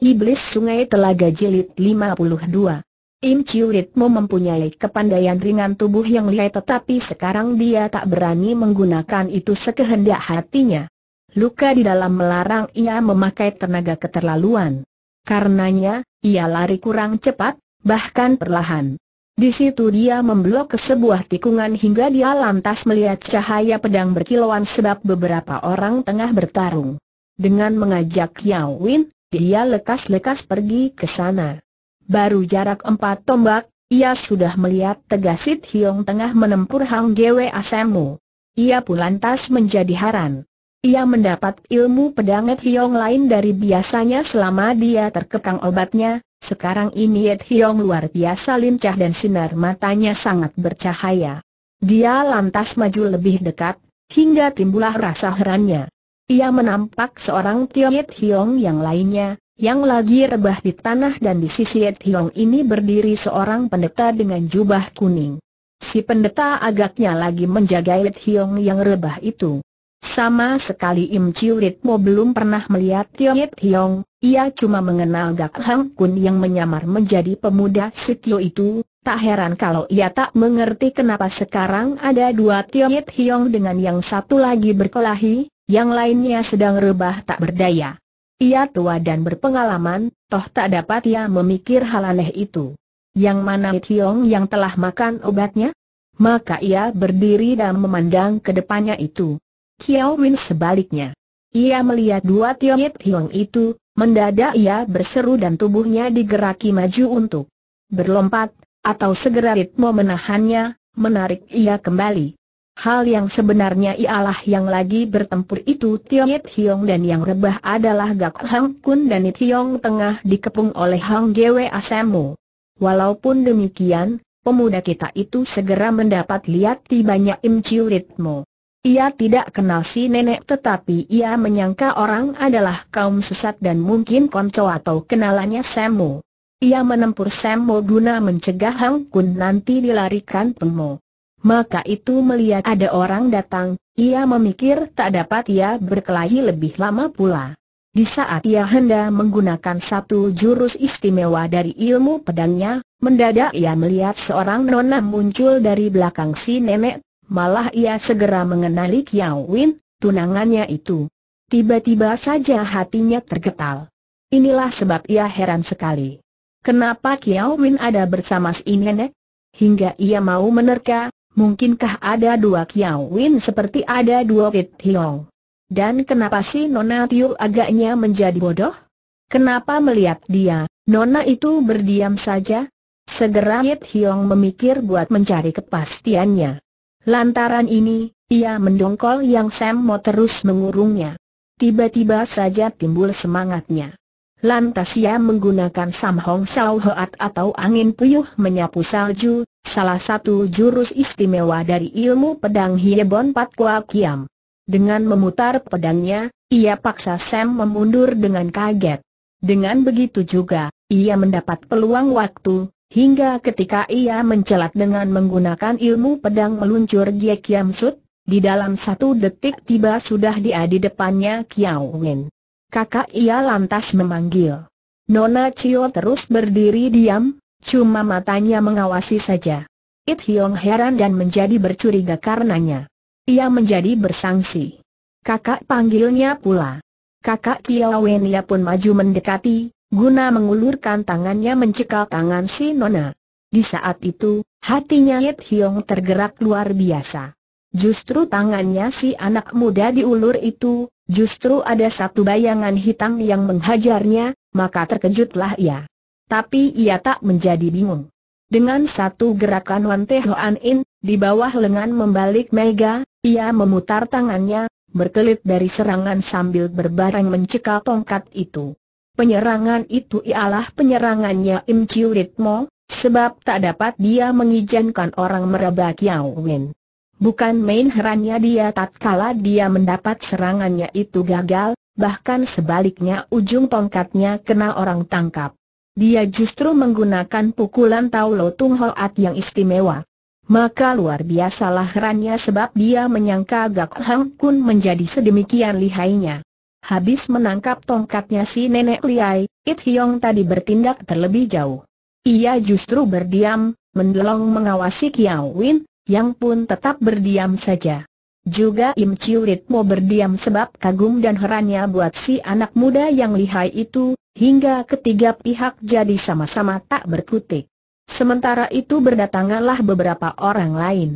Iblis Sungai Telaga Jilid 52 Im Ritmo mempunyai kepandaian ringan tubuh yang lihai tetapi sekarang dia tak berani menggunakan itu sekehendak hatinya. Luka di dalam melarang ia memakai tenaga keterlaluan. Karenanya, ia lari kurang cepat, bahkan perlahan. Di situ dia memblok ke sebuah tikungan hingga dia lantas melihat cahaya pedang berkilauan sebab beberapa orang tengah bertarung. Dengan mengajak Yao Win, dia lekas-lekas pergi ke sana. Baru jarak empat tombak, ia sudah melihat Tegasit Hiong tengah menempur Hang Gwe Asemu. Ia pun lantas menjadi haran. Ia mendapat ilmu pedanget Hiong lain dari biasanya selama dia terkekang obatnya, sekarang ini Yet Hiong luar biasa lincah dan sinar matanya sangat bercahaya. Dia lantas maju lebih dekat, hingga timbullah rasa herannya. Ia menampak seorang yit Hiong yang lainnya, yang lagi rebah di tanah dan di sisi yit Hiong ini berdiri seorang pendeta dengan jubah kuning. Si pendeta agaknya lagi menjaga yit Hiong yang rebah itu. Sama sekali Im Chiu Ritmo belum pernah melihat yit Hiong, ia cuma mengenal Gak Hang Kun yang menyamar menjadi pemuda Sikyo itu, tak heran kalau ia tak mengerti kenapa sekarang ada dua yit Hiong dengan yang satu lagi berkelahi, yang lainnya sedang rebah tak berdaya. Ia tua dan berpengalaman, toh tak dapat ia memikir hal aneh itu. Yang mana Tiong yang telah makan obatnya? Maka ia berdiri dan memandang ke depannya itu. Kiao Win sebaliknya. Ia melihat dua Tiong Hiong itu, mendadak ia berseru dan tubuhnya digeraki maju untuk berlompat, atau segera ritmo menahannya, menarik ia kembali. Hal yang sebenarnya ialah yang lagi bertempur itu Tio Yit Hiong dan yang rebah adalah Gak Hang Kun dan It Hiong tengah dikepung oleh Hang Gwe Asemo. Walaupun demikian, pemuda kita itu segera mendapat lihat tibanya Im Chiu Ritmo. Ia tidak kenal si nenek tetapi ia menyangka orang adalah kaum sesat dan mungkin konco atau kenalannya Semo. Ia menempur Semo guna mencegah Hang Kun nanti dilarikan Pengmo. Maka itu melihat ada orang datang, ia memikir tak dapat ia berkelahi lebih lama pula. Di saat ia hendak menggunakan satu jurus istimewa dari ilmu pedangnya, mendadak ia melihat seorang nona muncul dari belakang si nenek, malah ia segera mengenali Kiao Win, tunangannya itu. Tiba-tiba saja hatinya tergetal. Inilah sebab ia heran sekali. Kenapa Kiao Win ada bersama si nenek? Hingga ia mau menerka, Mungkinkah ada dua Kiao Win seperti ada dua Pit Hiong? Dan kenapa si Nona Tiu agaknya menjadi bodoh? Kenapa melihat dia, Nona itu berdiam saja? Segera Yit Hiong memikir buat mencari kepastiannya. Lantaran ini, ia mendongkol yang Sam mau terus mengurungnya. Tiba-tiba saja timbul semangatnya. Lantas ia menggunakan Sam Hong Sao Hoat atau angin puyuh menyapu salju, salah satu jurus istimewa dari ilmu pedang Hiebon Pat Kua Kiam. Dengan memutar pedangnya, ia paksa Sam memundur dengan kaget. Dengan begitu juga, ia mendapat peluang waktu, hingga ketika ia mencelat dengan menggunakan ilmu pedang meluncur Gie Kiam Sut, di dalam satu detik tiba sudah dia di depannya Kiao Ngin. Kakak ia lantas memanggil. Nona Cio terus berdiri diam, Cuma matanya mengawasi saja. It Hiong heran dan menjadi bercuriga karenanya. Ia menjadi bersangsi. Kakak panggilnya pula. Kakak Kiawenia pun maju mendekati, guna mengulurkan tangannya mencekal tangan si Nona. Di saat itu, hatinya It Hiong tergerak luar biasa. Justru tangannya si anak muda diulur itu, justru ada satu bayangan hitam yang menghajarnya, maka terkejutlah ia tapi ia tak menjadi bingung. Dengan satu gerakan Wan Teh In, di bawah lengan membalik mega, ia memutar tangannya, berkelit dari serangan sambil berbareng mencekal tongkat itu. Penyerangan itu ialah penyerangannya Im Chiu Ritmo, sebab tak dapat dia mengizinkan orang meraba Kiao Win. Bukan main herannya dia tak kalah dia mendapat serangannya itu gagal, bahkan sebaliknya ujung tongkatnya kena orang tangkap dia justru menggunakan pukulan Tau Lo Tung Hoat yang istimewa. Maka luar biasalah herannya sebab dia menyangka Gak Hang Kun menjadi sedemikian lihainya. Habis menangkap tongkatnya si nenek Liai, It Hiong tadi bertindak terlebih jauh. Ia justru berdiam, mendelong mengawasi Kiao Win, yang pun tetap berdiam saja. Juga Im Chiu Ritmo berdiam sebab kagum dan herannya buat si anak muda yang lihai itu, hingga ketiga pihak jadi sama-sama tak berkutik. Sementara itu berdatanganlah beberapa orang lain.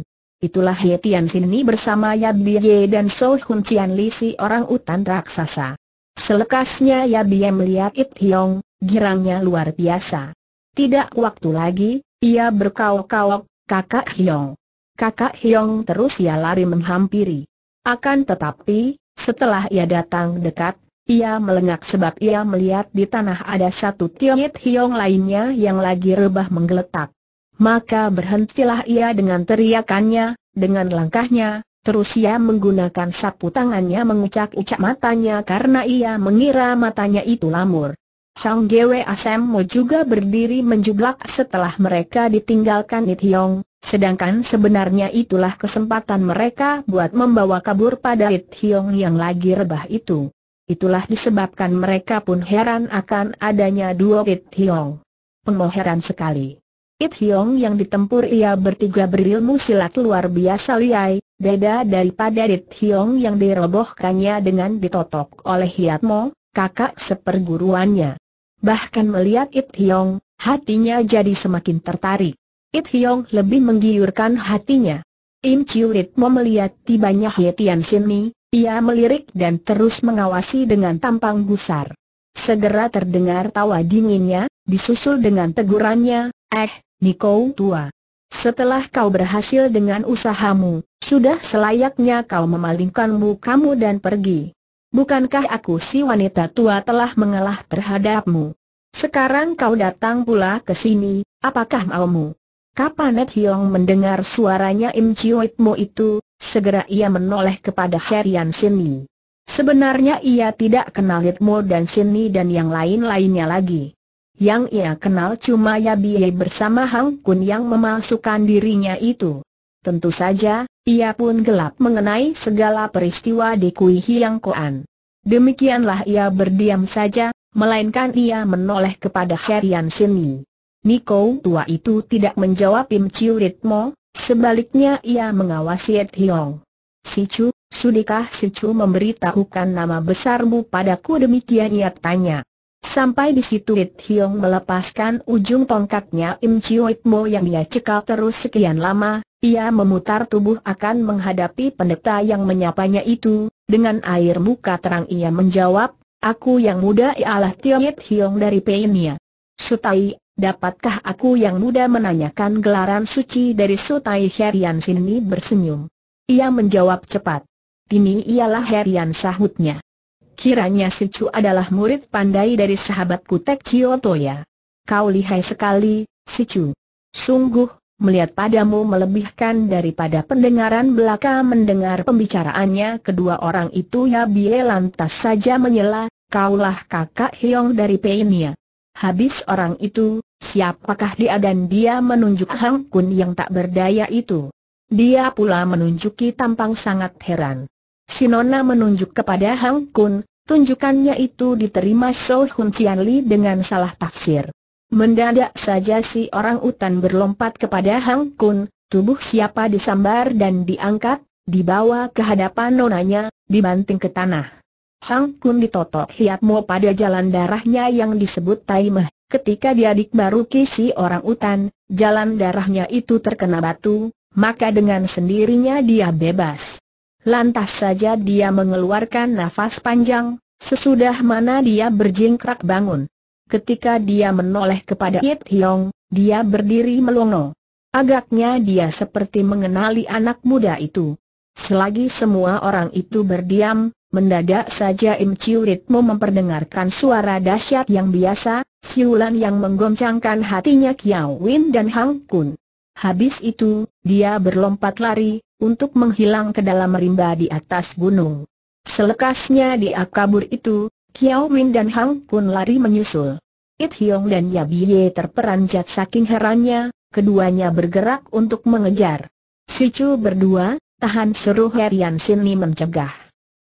Itulah He Tian Sini bersama Yab Ye dan So Hun Cian Li si orang utan raksasa. Selekasnya Yab Ye melihat It Hiong, girangnya luar biasa. Tidak waktu lagi, ia berkau-kau, kakak Hiong kakak Hyong terus ia lari menghampiri. Akan tetapi, setelah ia datang dekat, ia melengak sebab ia melihat di tanah ada satu Tiongit Hyong lainnya yang lagi rebah menggeletak. Maka berhentilah ia dengan teriakannya, dengan langkahnya, terus ia menggunakan sapu tangannya mengucak-ucak matanya karena ia mengira matanya itu lamur. Hang Gwe Mo juga berdiri menjublak setelah mereka ditinggalkan It Hiong, sedangkan sebenarnya itulah kesempatan mereka buat membawa kabur pada It Hiong yang lagi rebah itu. Itulah disebabkan mereka pun heran akan adanya dua It Hiong. Pengoh sekali. It Hiong yang ditempur ia bertiga berilmu silat luar biasa liai, beda daripada It Hiong yang dirobohkannya dengan ditotok oleh Hiat Mo, kakak seperguruannya. Bahkan melihat It Hyong, hatinya jadi semakin tertarik. It Hyong lebih menggiurkan hatinya. Im Chiu Rit mau melihat tibanya He Tian Ni, ia melirik dan terus mengawasi dengan tampang gusar. Segera terdengar tawa dinginnya, disusul dengan tegurannya, eh, Niko tua. Setelah kau berhasil dengan usahamu, sudah selayaknya kau memalingkanmu kamu dan pergi. Bukankah aku si wanita tua telah mengalah terhadapmu? Sekarang kau datang pula ke sini, apakah maumu? Kapanet Hiong mendengar suaranya Im Mo itu, segera ia menoleh kepada Herian Sini. Sebenarnya ia tidak kenal Mo dan Sini dan yang lain-lainnya lagi. Yang ia kenal cuma Yabie bersama Hang Kun yang memalsukan dirinya itu. Tentu saja, ia pun gelap mengenai segala peristiwa di Kui Hiang Koan. Demikianlah ia berdiam saja, melainkan ia menoleh kepada Herian Sini. Niko tua itu tidak menjawab Im Chiu Ritmo, sebaliknya ia mengawasi Et Hiong. Si Chu, sudikah Si Chu memberitahukan nama besarmu padaku demikian ia tanya. Sampai di situ Rit Hiong melepaskan ujung tongkatnya Im Chiu Ritmo yang ia cekal terus sekian lama, ia memutar tubuh akan menghadapi pendeta yang menyapanya itu, dengan air muka terang ia menjawab, Aku yang muda ialah Tiongit Hiong dari Peinia. Sutai, dapatkah aku yang muda menanyakan gelaran suci dari Sutai Herian Sini bersenyum. Ia menjawab cepat. Tini ialah Herian sahutnya. Kiranya si Chu adalah murid pandai dari sahabatku Tek Chiotoya. Kau lihai sekali, si Chu. Sungguh, melihat padamu melebihkan daripada pendengaran belaka mendengar pembicaraannya kedua orang itu ya bie lantas saja menyela, kaulah kakak Hiong dari Peinia. Habis orang itu, siapakah dia dan dia menunjuk Hang Kun yang tak berdaya itu. Dia pula menunjuki tampang sangat heran. Sinona menunjuk kepada Hang Kun, tunjukannya itu diterima So Hun Cian Li dengan salah tafsir. Mendadak saja si orang utan berlompat kepada Hang Kun, tubuh siapa disambar dan diangkat, dibawa ke hadapan nonanya, dibanting ke tanah. Hang Kun ditotok hiatmu pada jalan darahnya yang disebut Taimah. Ketika diadik baru kisi orang utan, jalan darahnya itu terkena batu, maka dengan sendirinya dia bebas. Lantas saja dia mengeluarkan nafas panjang, sesudah mana dia berjingkrak bangun. Ketika dia menoleh kepada Yip Hiong, dia berdiri melongo. Agaknya dia seperti mengenali anak muda itu. Selagi semua orang itu berdiam, mendadak saja Im Chiu Ritmo memperdengarkan suara dahsyat yang biasa, siulan yang menggoncangkan hatinya Kiao Win dan Hang Kun. Habis itu, dia berlompat lari, untuk menghilang ke dalam rimba di atas gunung. Selekasnya dia kabur itu, Kiao Win dan Hang Kun lari menyusul. It Hiong dan Yabie terperanjat saking herannya, keduanya bergerak untuk mengejar. Si Chu berdua, tahan seru Herian Sini mencegah.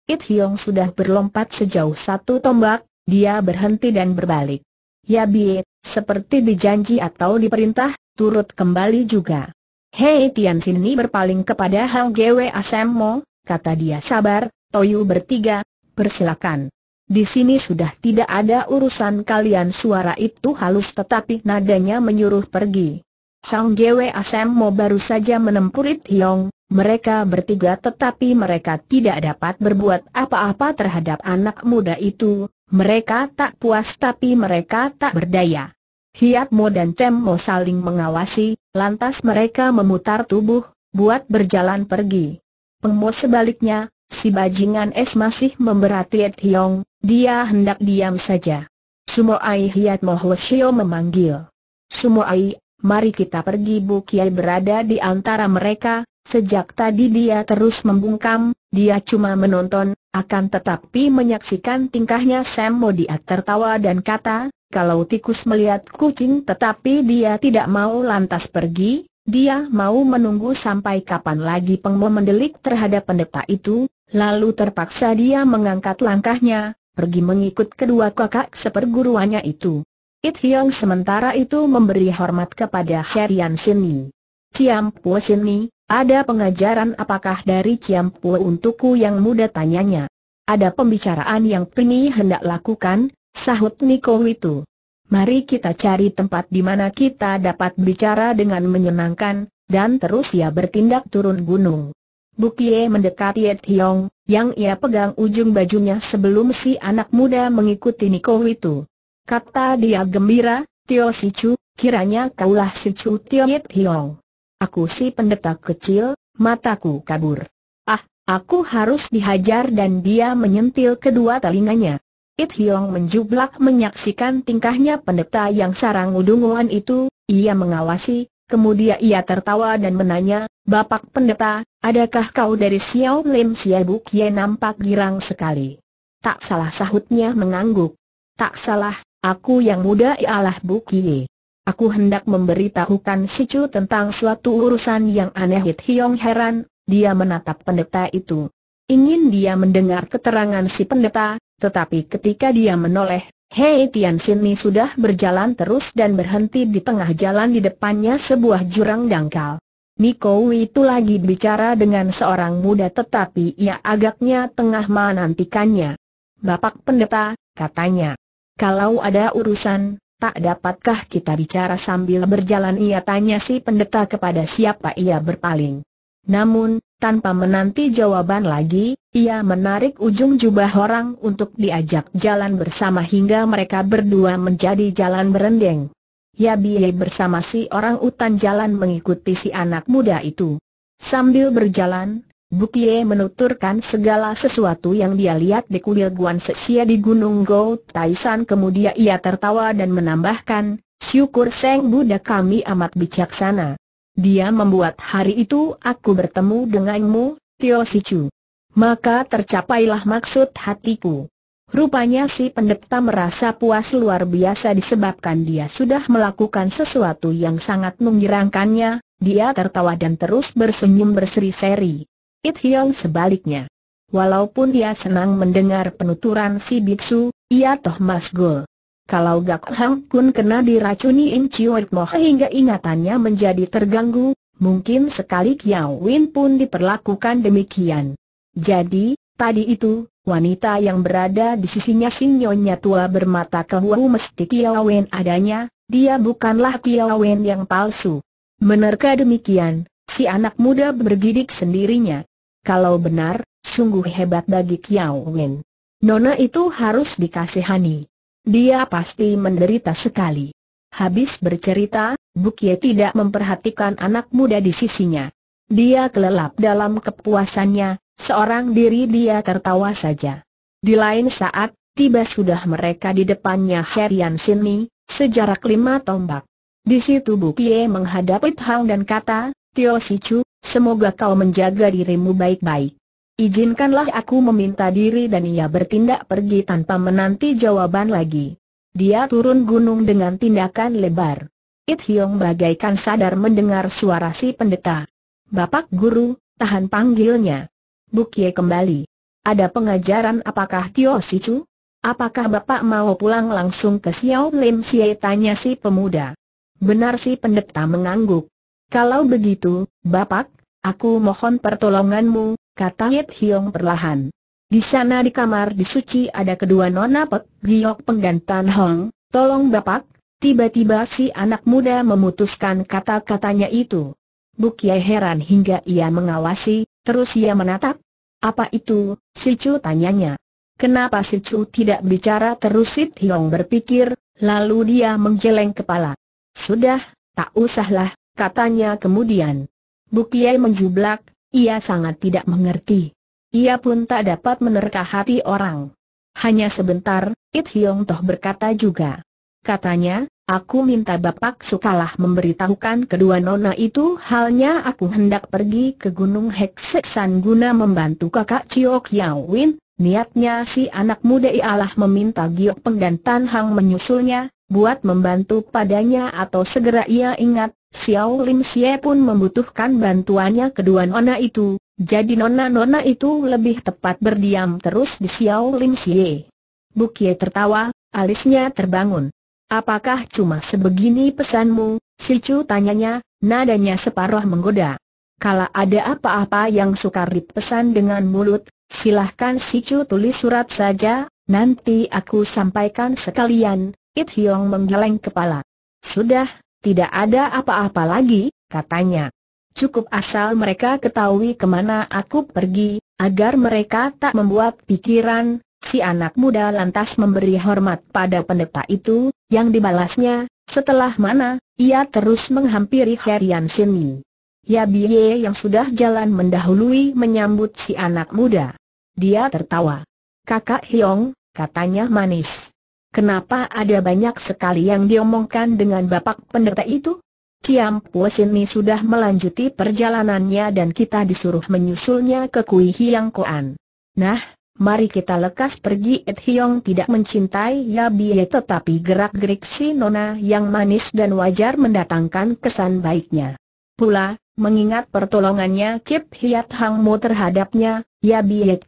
It Hiong sudah berlompat sejauh satu tombak, dia berhenti dan berbalik. Yabie, seperti dijanji atau diperintah, turut kembali juga. Hei Tian Sini berpaling kepada Hang Gwe Asemo, kata dia sabar, Toyu bertiga, persilakan. Di sini sudah tidak ada urusan kalian suara itu halus tetapi nadanya menyuruh pergi. Hang Gwe mau baru saja menempurit Hiong, mereka bertiga tetapi mereka tidak dapat berbuat apa-apa terhadap anak muda itu, mereka tak puas tapi mereka tak berdaya. Hiat Mo dan Cem Mo saling mengawasi, lantas mereka memutar tubuh, buat berjalan pergi. Peng Mo sebaliknya, si bajingan es masih memberati Hiong, dia hendak diam saja. Sumo Ai Hiat shio memanggil. Sumo ai, mari kita pergi Bu Kiai berada di antara mereka, sejak tadi dia terus membungkam, dia cuma menonton, akan tetapi menyaksikan tingkahnya Sam Modiat tertawa dan kata, kalau tikus melihat kucing tetapi dia tidak mau lantas pergi, dia mau menunggu sampai kapan lagi pengmo mendelik terhadap pendeta itu, Lalu terpaksa dia mengangkat langkahnya, pergi mengikut kedua kakak seperguruannya itu. It Hyong sementara itu memberi hormat kepada Herian Sini. Ciam Pua Sini, ada pengajaran apakah dari Ciam Pua untukku yang muda tanyanya. Ada pembicaraan yang Pini hendak lakukan, sahut Niko itu. Mari kita cari tempat di mana kita dapat bicara dengan menyenangkan, dan terus ia bertindak turun gunung. Bukie mendekati Ed Hiong, yang ia pegang ujung bajunya sebelum si anak muda mengikuti Niko itu. Kata dia gembira, Tio Sichu, kiranya kaulah Si Sichu Tio Ed Hiong. Aku si pendeta kecil, mataku kabur. Ah, aku harus dihajar dan dia menyentil kedua telinganya. It Hiong menjublak menyaksikan tingkahnya pendeta yang sarang udunguan itu, ia mengawasi, kemudian ia tertawa dan menanya, Bapak pendeta, adakah kau dari Xiao Lim Siabuk Ye nampak girang sekali? Tak salah sahutnya mengangguk. Tak salah, aku yang muda ialah Buk Ye. Aku hendak memberitahukan si Chu tentang suatu urusan yang aneh Hit Hiong heran, dia menatap pendeta itu. Ingin dia mendengar keterangan si pendeta, tetapi ketika dia menoleh, Hei Tian Sini sudah berjalan terus dan berhenti di tengah jalan di depannya sebuah jurang dangkal. Niko itu lagi bicara dengan seorang muda tetapi ia agaknya tengah menantikannya. Bapak pendeta, katanya. Kalau ada urusan, tak dapatkah kita bicara sambil berjalan ia tanya si pendeta kepada siapa ia berpaling. Namun, tanpa menanti jawaban lagi, ia menarik ujung jubah orang untuk diajak jalan bersama hingga mereka berdua menjadi jalan berendeng. Ya Yabie bersama si orang utan jalan mengikuti si anak muda itu. Sambil berjalan, Bukie menuturkan segala sesuatu yang dia lihat di kuil Guan Seksia di Gunung Go Taisan kemudian ia tertawa dan menambahkan, syukur Seng Buddha kami amat bijaksana. Dia membuat hari itu aku bertemu denganmu, Tio Sichu. Maka tercapailah maksud hatiku. Rupanya si pendeta merasa puas luar biasa disebabkan dia sudah melakukan sesuatu yang sangat mengirangkannya, dia tertawa dan terus bersenyum berseri-seri. It Hyong sebaliknya. Walaupun dia senang mendengar penuturan si biksu, ia toh masgul. Kalau Gak Hang Kun kena diracuni In Chiuit Mo hingga ingatannya menjadi terganggu, mungkin sekali Kiao Win pun diperlakukan demikian. Jadi, tadi itu, Wanita yang berada di sisinya sinyonya tua bermata kehuau mesti Wen adanya, dia bukanlah Wen yang palsu. Benarkah demikian, si anak muda bergidik sendirinya. Kalau benar, sungguh hebat bagi Wen. Nona itu harus dikasihani. Dia pasti menderita sekali. Habis bercerita, Bukie tidak memperhatikan anak muda di sisinya. Dia kelelap dalam kepuasannya, Seorang diri dia tertawa saja. Di lain saat, tiba sudah mereka di depannya Herian Sini, sejarak lima tombak. Di situ Bu Pie menghadapi Thang dan kata, Tio Sichu, semoga kau menjaga dirimu baik-baik. Izinkanlah aku meminta diri dan ia bertindak pergi tanpa menanti jawaban lagi. Dia turun gunung dengan tindakan lebar. It Hiong bagaikan sadar mendengar suara si pendeta. Bapak guru, tahan panggilnya. Bukie kembali. Ada pengajaran apakah Tio Sicu? Apakah Bapak mau pulang langsung ke Xiao Lim Xie? Tanya si pemuda. Benar si pendeta mengangguk. Kalau begitu, Bapak, aku mohon pertolonganmu, kata Yit Hiong perlahan. Di sana di kamar di suci ada kedua nona Pek Giok penggantan Hong, tolong bapak. Tiba-tiba si anak muda memutuskan kata-katanya itu. Bukie heran hingga ia mengawasi, terus ia menatap, apa itu, si Chu tanyanya. Kenapa si Chu tidak bicara terus Sit Hiong berpikir, lalu dia menggeleng kepala. Sudah, tak usahlah, katanya kemudian. Bukiai menjublak, ia sangat tidak mengerti. Ia pun tak dapat menerka hati orang. Hanya sebentar, It Hiong Toh berkata juga. Katanya, Aku minta Bapak Sukalah memberitahukan kedua nona itu halnya aku hendak pergi ke Gunung Hekseksan guna membantu kakak Ciok Yao Win. Niatnya si anak muda ialah meminta Giok Peng dan Tan Hang menyusulnya, buat membantu padanya atau segera ia ingat, Xiao Lim Xie pun membutuhkan bantuannya kedua nona itu, jadi nona-nona itu lebih tepat berdiam terus di Xiao Lim Xie. Bukie tertawa, alisnya terbangun. Apakah cuma sebegini pesanmu, si Chu tanyanya, nadanya separuh menggoda. Kalau ada apa-apa yang sukar dipesan dengan mulut, silahkan si Chu tulis surat saja, nanti aku sampaikan sekalian, It Hiong menggeleng kepala. Sudah, tidak ada apa-apa lagi, katanya. Cukup asal mereka ketahui kemana aku pergi, agar mereka tak membuat pikiran, Si anak muda lantas memberi hormat pada pendeta itu, yang dibalasnya, setelah mana, ia terus menghampiri Herian Sini. Ya Biye yang sudah jalan mendahului menyambut si anak muda. Dia tertawa. Kakak Hiong, katanya manis. Kenapa ada banyak sekali yang diomongkan dengan bapak pendeta itu? Ciam Pua sudah melanjuti perjalanannya dan kita disuruh menyusulnya ke Kui Hiang Koan. Nah, mari kita lekas pergi Ed Hiong tidak mencintai Ya tetapi gerak-gerik si Nona yang manis dan wajar mendatangkan kesan baiknya. Pula, mengingat pertolongannya Kip Hiat Hang Mo terhadapnya, Ya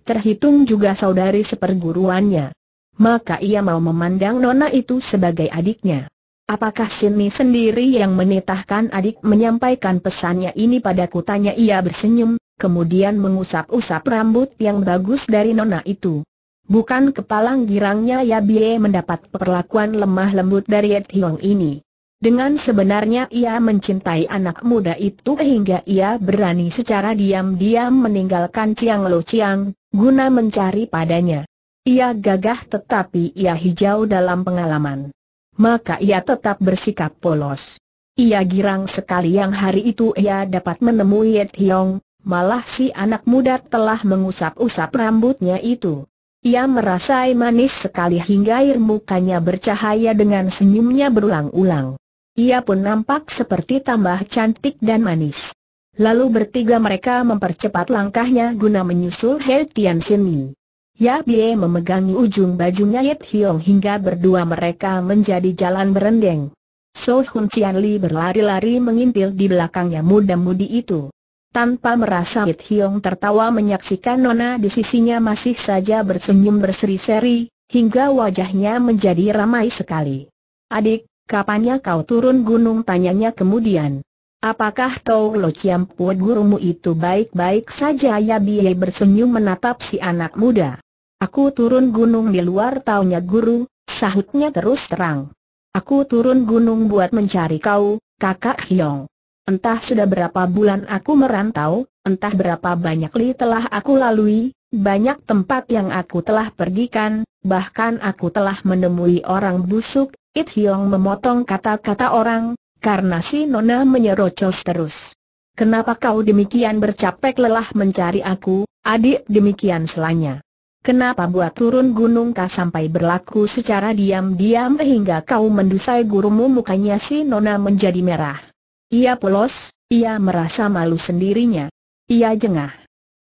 terhitung juga saudari seperguruannya. Maka ia mau memandang Nona itu sebagai adiknya. Apakah Sini sendiri yang menitahkan adik menyampaikan pesannya ini pada kutanya? ia bersenyum, kemudian mengusap-usap rambut yang bagus dari nona itu. Bukan kepalang girangnya ya Yabie mendapat perlakuan lemah lembut dari Yat Hiong ini. Dengan sebenarnya ia mencintai anak muda itu hingga ia berani secara diam-diam meninggalkan Chiang Lo Chiang, guna mencari padanya. Ia gagah tetapi ia hijau dalam pengalaman. Maka ia tetap bersikap polos. Ia girang sekali yang hari itu ia dapat menemui Yat Hiong, malah si anak muda telah mengusap-usap rambutnya itu. Ia merasai manis sekali hingga air mukanya bercahaya dengan senyumnya berulang-ulang. Ia pun nampak seperti tambah cantik dan manis. Lalu bertiga mereka mempercepat langkahnya guna menyusul He Tian Sini. Ya Bie memegangi ujung bajunya Yet Hiong hingga berdua mereka menjadi jalan berendeng. So Hun Cian Li berlari-lari mengintil di belakangnya muda-mudi itu. Tanpa merasa Hit Hiong tertawa menyaksikan Nona di sisinya masih saja bersenyum berseri-seri, hingga wajahnya menjadi ramai sekali. Adik, kapannya kau turun gunung tanyanya kemudian. Apakah Tau Lo Chiam Puat gurumu itu baik-baik saja ya biye bersenyum menatap si anak muda. Aku turun gunung di luar taunya guru, sahutnya terus terang. Aku turun gunung buat mencari kau, kakak Hiong. Entah sudah berapa bulan aku merantau, entah berapa banyak li telah aku lalui, banyak tempat yang aku telah pergikan, bahkan aku telah menemui orang busuk, It Hyong memotong kata-kata orang, karena si Nona menyerocos terus. Kenapa kau demikian bercapek lelah mencari aku, adik demikian selanya? Kenapa buat turun gunung kah sampai berlaku secara diam-diam hingga kau mendusai gurumu mukanya si Nona menjadi merah? Ia polos, ia merasa malu sendirinya. Ia jengah.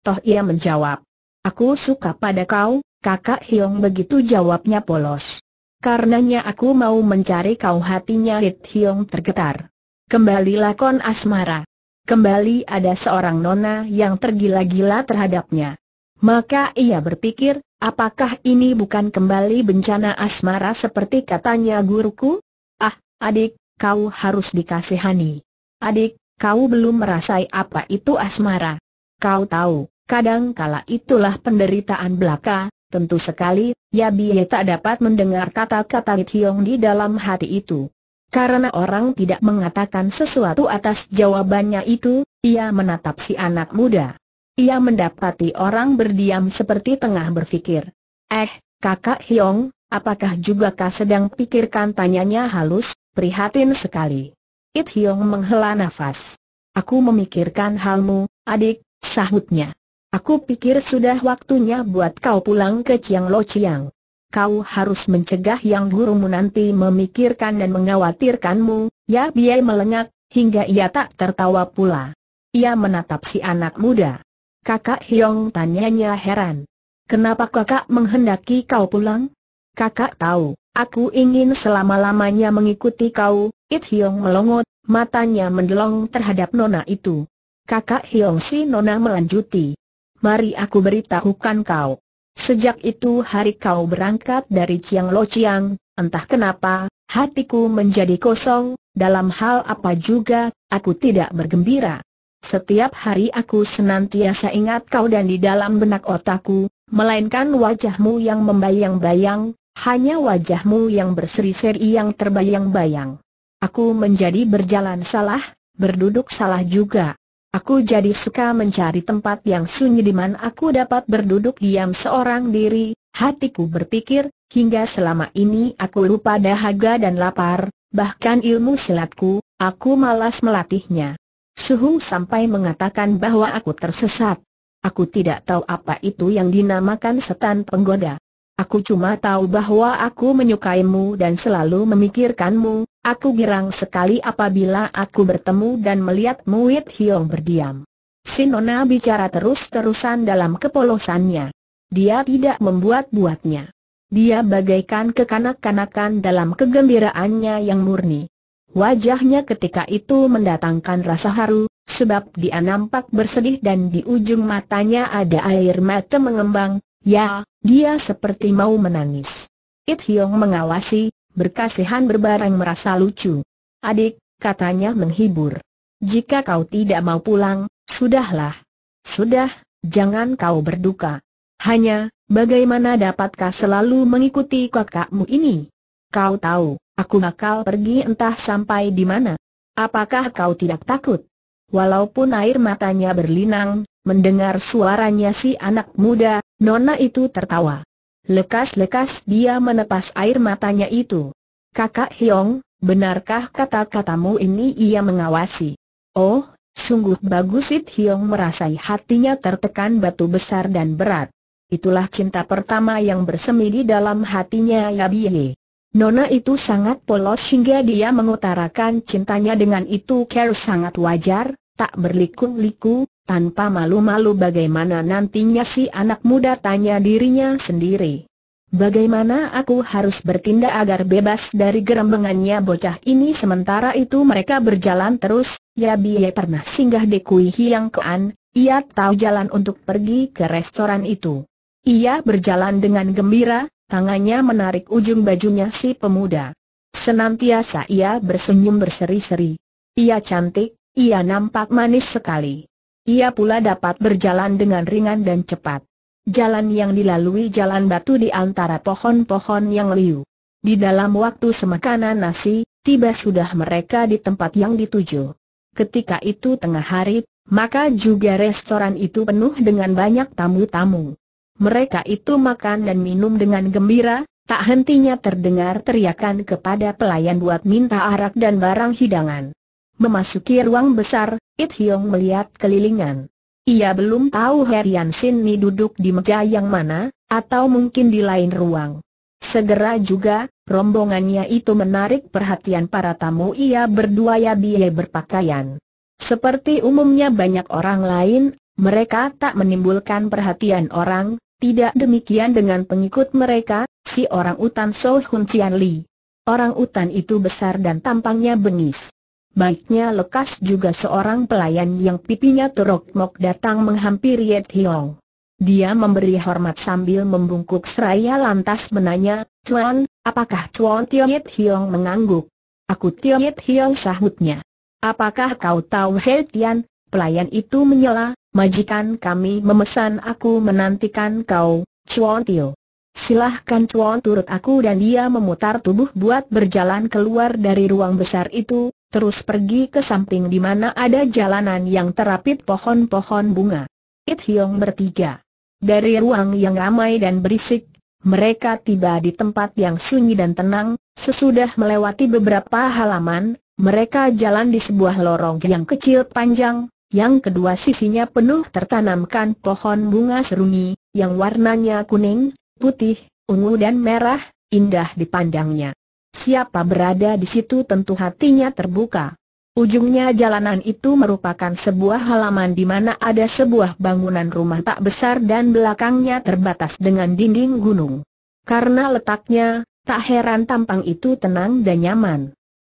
Toh ia menjawab. Aku suka pada kau, kakak Hiong begitu jawabnya polos. Karenanya aku mau mencari kau hatinya Rit Hiong tergetar. Kembali lakon asmara. Kembali ada seorang nona yang tergila-gila terhadapnya. Maka ia berpikir, apakah ini bukan kembali bencana asmara seperti katanya guruku? Ah, adik, kau harus dikasihani. Adik, kau belum merasai apa itu asmara. Kau tahu, kadang kala itulah penderitaan belaka, tentu sekali, ya biaya tak dapat mendengar kata-kata Hiong di dalam hati itu. Karena orang tidak mengatakan sesuatu atas jawabannya itu, ia menatap si anak muda. Ia mendapati orang berdiam seperti tengah berpikir. Eh, kakak Hiong, apakah juga kau sedang pikirkan tanyanya halus, prihatin sekali. It Hiong menghela nafas. Aku memikirkan halmu, adik, sahutnya. Aku pikir sudah waktunya buat kau pulang ke Chiang Lo Chiang. Kau harus mencegah yang gurumu nanti memikirkan dan mengkhawatirkanmu, ya biay melengak, hingga ia tak tertawa pula. Ia menatap si anak muda. Kakak Hiong tanyanya heran. Kenapa kakak menghendaki kau pulang? Kakak tahu, Aku ingin selama-lamanya mengikuti kau, It Hiong melongot, matanya mendelong terhadap nona itu. Kakak Hiong si nona melanjuti. Mari aku beritahukan kau. Sejak itu hari kau berangkat dari Chiang Lo Chiang, entah kenapa, hatiku menjadi kosong, dalam hal apa juga, aku tidak bergembira. Setiap hari aku senantiasa ingat kau dan di dalam benak otakku, melainkan wajahmu yang membayang-bayang, hanya wajahmu yang berseri-seri yang terbayang-bayang. Aku menjadi berjalan salah, berduduk salah juga. Aku jadi suka mencari tempat yang sunyi di mana aku dapat berduduk diam seorang diri, hatiku berpikir, hingga selama ini aku lupa dahaga dan lapar, bahkan ilmu silatku, aku malas melatihnya. Suhu sampai mengatakan bahwa aku tersesat. Aku tidak tahu apa itu yang dinamakan setan penggoda. Aku cuma tahu bahwa aku menyukaimu dan selalu memikirkanmu, aku girang sekali apabila aku bertemu dan melihat Muit Hiong berdiam. Sinona bicara terus-terusan dalam kepolosannya. Dia tidak membuat-buatnya. Dia bagaikan kekanak-kanakan dalam kegembiraannya yang murni. Wajahnya ketika itu mendatangkan rasa haru, sebab dia nampak bersedih dan di ujung matanya ada air mata mengembang, Ya, dia seperti mau menangis. It Hiong mengawasi, berkasihan berbareng merasa lucu. Adik, katanya menghibur. Jika kau tidak mau pulang, sudahlah. Sudah, jangan kau berduka. Hanya, bagaimana dapatkah selalu mengikuti kakakmu ini? Kau tahu, aku bakal pergi entah sampai di mana. Apakah kau tidak takut? Walaupun air matanya berlinang, Mendengar suaranya si anak muda, Nona itu tertawa. Lekas-lekas dia menepas air matanya itu. Kakak Hiong, benarkah kata-katamu ini ia mengawasi? Oh, sungguh bagus It Hiong merasai hatinya tertekan batu besar dan berat. Itulah cinta pertama yang bersemi di dalam hatinya ya Biye. Nona itu sangat polos hingga dia mengutarakan cintanya dengan itu care sangat wajar, tak berliku-liku, tanpa malu-malu bagaimana nantinya si anak muda tanya dirinya sendiri. Bagaimana aku harus bertindak agar bebas dari gerembengannya bocah ini sementara itu mereka berjalan terus, ya biaya pernah singgah di Kui Hiang Kean, ia tahu jalan untuk pergi ke restoran itu. Ia berjalan dengan gembira, tangannya menarik ujung bajunya si pemuda. Senantiasa ia bersenyum berseri-seri. Ia cantik, ia nampak manis sekali. Ia pula dapat berjalan dengan ringan dan cepat. Jalan yang dilalui jalan batu di antara pohon-pohon yang liu. Di dalam waktu semakanan nasi, tiba sudah mereka di tempat yang dituju. Ketika itu tengah hari, maka juga restoran itu penuh dengan banyak tamu-tamu. Mereka itu makan dan minum dengan gembira, tak hentinya terdengar teriakan kepada pelayan buat minta arak dan barang hidangan. Memasuki ruang besar, It Hiong melihat kelilingan. Ia belum tahu Herian Sin Ni duduk di meja yang mana, atau mungkin di lain ruang. Segera juga, rombongannya itu menarik perhatian para tamu ia berdua ya biaya berpakaian. Seperti umumnya banyak orang lain, mereka tak menimbulkan perhatian orang, tidak demikian dengan pengikut mereka, si orang utan Soh Hun Cian Li. Orang utan itu besar dan tampangnya bengis. Baiknya lekas juga seorang pelayan yang pipinya terokmok datang menghampiri Yet Hiong. Dia memberi hormat sambil membungkuk seraya lantas menanya, Tuan, apakah Tuan Tio Yet Hiong mengangguk? Aku Tio Yet Hiong sahutnya. Apakah kau tahu He Tian, pelayan itu menyela, majikan kami memesan aku menantikan kau, Tuan Tio. Silahkan Chuan turut aku dan dia memutar tubuh buat berjalan keluar dari ruang besar itu, terus pergi ke samping di mana ada jalanan yang terapit pohon-pohon bunga. It Hiong bertiga. Dari ruang yang ramai dan berisik, mereka tiba di tempat yang sunyi dan tenang, sesudah melewati beberapa halaman, mereka jalan di sebuah lorong yang kecil panjang, yang kedua sisinya penuh tertanamkan pohon bunga seruni, yang warnanya kuning, putih, ungu dan merah, indah dipandangnya. Siapa berada di situ tentu hatinya terbuka. Ujungnya jalanan itu merupakan sebuah halaman di mana ada sebuah bangunan rumah tak besar dan belakangnya terbatas dengan dinding gunung. Karena letaknya, tak heran tampang itu tenang dan nyaman.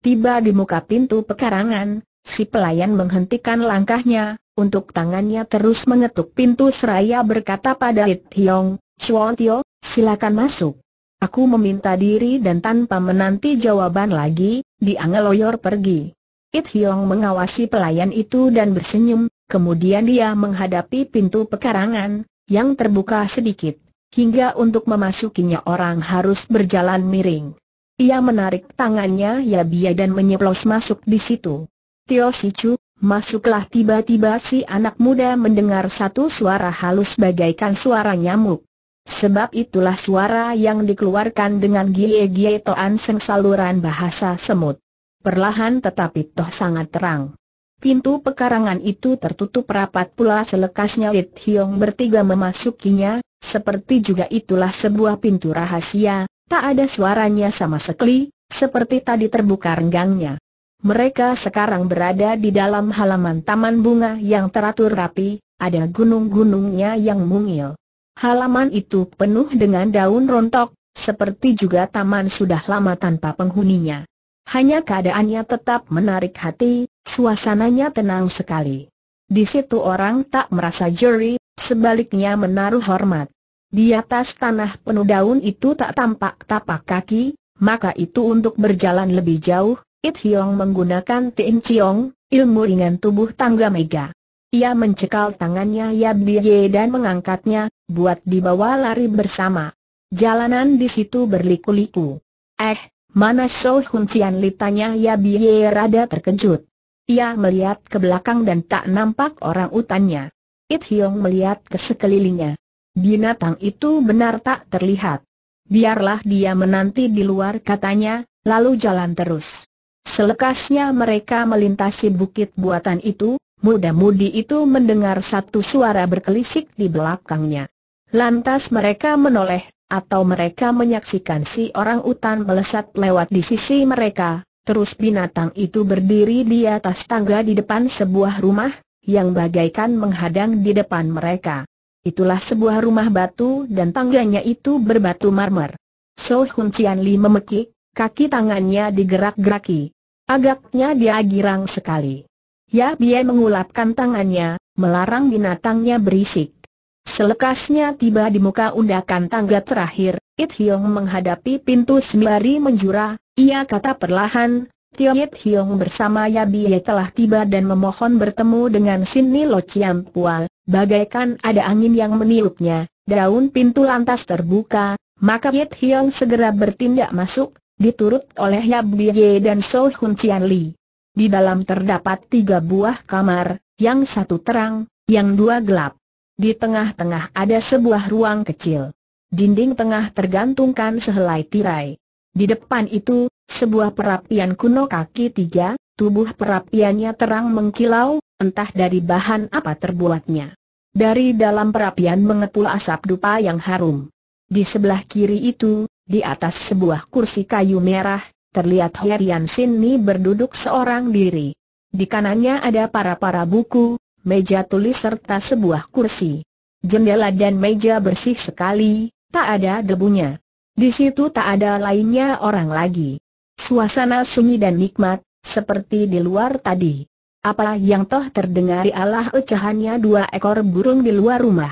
Tiba di muka pintu pekarangan, si pelayan menghentikan langkahnya, untuk tangannya terus mengetuk pintu seraya berkata pada It Hiong, Chuan Tio, silakan masuk. Aku meminta diri dan tanpa menanti jawaban lagi, dia ngeloyor pergi. It Hiong mengawasi pelayan itu dan bersenyum, kemudian dia menghadapi pintu pekarangan, yang terbuka sedikit. Hingga untuk memasukinya orang harus berjalan miring. Ia menarik tangannya Yabia dan menyeplos masuk di situ. Tio Sichu, Masuklah tiba-tiba si anak muda mendengar satu suara halus bagaikan suara nyamuk. Sebab itulah suara yang dikeluarkan dengan gie-gie toan seng saluran bahasa semut. Perlahan tetapi toh sangat terang. Pintu pekarangan itu tertutup rapat pula selekasnya Lit Hiong bertiga memasukinya, seperti juga itulah sebuah pintu rahasia, tak ada suaranya sama sekali, seperti tadi terbuka renggangnya. Mereka sekarang berada di dalam halaman taman bunga yang teratur rapi, ada gunung-gunungnya yang mungil. Halaman itu penuh dengan daun rontok, seperti juga taman sudah lama tanpa penghuninya. Hanya keadaannya tetap menarik hati, suasananya tenang sekali. Di situ orang tak merasa jeri, sebaliknya menaruh hormat. Di atas tanah penuh daun itu tak tampak tapak kaki, maka itu untuk berjalan lebih jauh, It Hiong menggunakan Tien Chiong, ilmu ringan tubuh tangga mega. Ia mencekal tangannya Yabiye dan mengangkatnya, buat dibawa lari bersama. Jalanan di situ berliku-liku. Eh, mana Shou Hun Cian Li tanya rada terkejut. Ia melihat ke belakang dan tak nampak orang utannya. It Hiong melihat ke sekelilingnya. Binatang itu benar tak terlihat. Biarlah dia menanti di luar katanya, lalu jalan terus. Selekasnya mereka melintasi bukit buatan itu, Muda-mudi itu mendengar satu suara berkelisik di belakangnya. Lantas mereka menoleh, atau mereka menyaksikan si orang utan melesat lewat di sisi mereka. Terus binatang itu berdiri di atas tangga di depan sebuah rumah, yang bagaikan menghadang di depan mereka. Itulah sebuah rumah batu dan tangganya itu berbatu marmer. So Hun Cian Li memekik, kaki tangannya digerak-geraki. Agaknya dia girang sekali. Ya Bie mengulapkan tangannya, melarang binatangnya berisik. Selekasnya tiba di muka undakan tangga terakhir, It Hiong menghadapi pintu sembari menjura, ia kata perlahan, Tio It Hiong bersama Yabie telah tiba dan memohon bertemu dengan Sini Lo Chiam Pual, bagaikan ada angin yang meniupnya, daun pintu lantas terbuka, maka It Hiong segera bertindak masuk, diturut oleh Yabie dan So Hun Chian Li. Di dalam terdapat tiga buah kamar, yang satu terang, yang dua gelap. Di tengah-tengah ada sebuah ruang kecil. Dinding tengah tergantungkan sehelai tirai. Di depan itu, sebuah perapian kuno kaki tiga, tubuh perapiannya terang mengkilau, entah dari bahan apa terbuatnya. Dari dalam perapian mengepul asap dupa yang harum. Di sebelah kiri itu, di atas sebuah kursi kayu merah, terlihat Herian Ni berduduk seorang diri. Di kanannya ada para-para buku, meja tulis serta sebuah kursi. Jendela dan meja bersih sekali, tak ada debunya. Di situ tak ada lainnya orang lagi. Suasana sunyi dan nikmat, seperti di luar tadi. Apa yang toh terdengar di alah ecahannya dua ekor burung di luar rumah.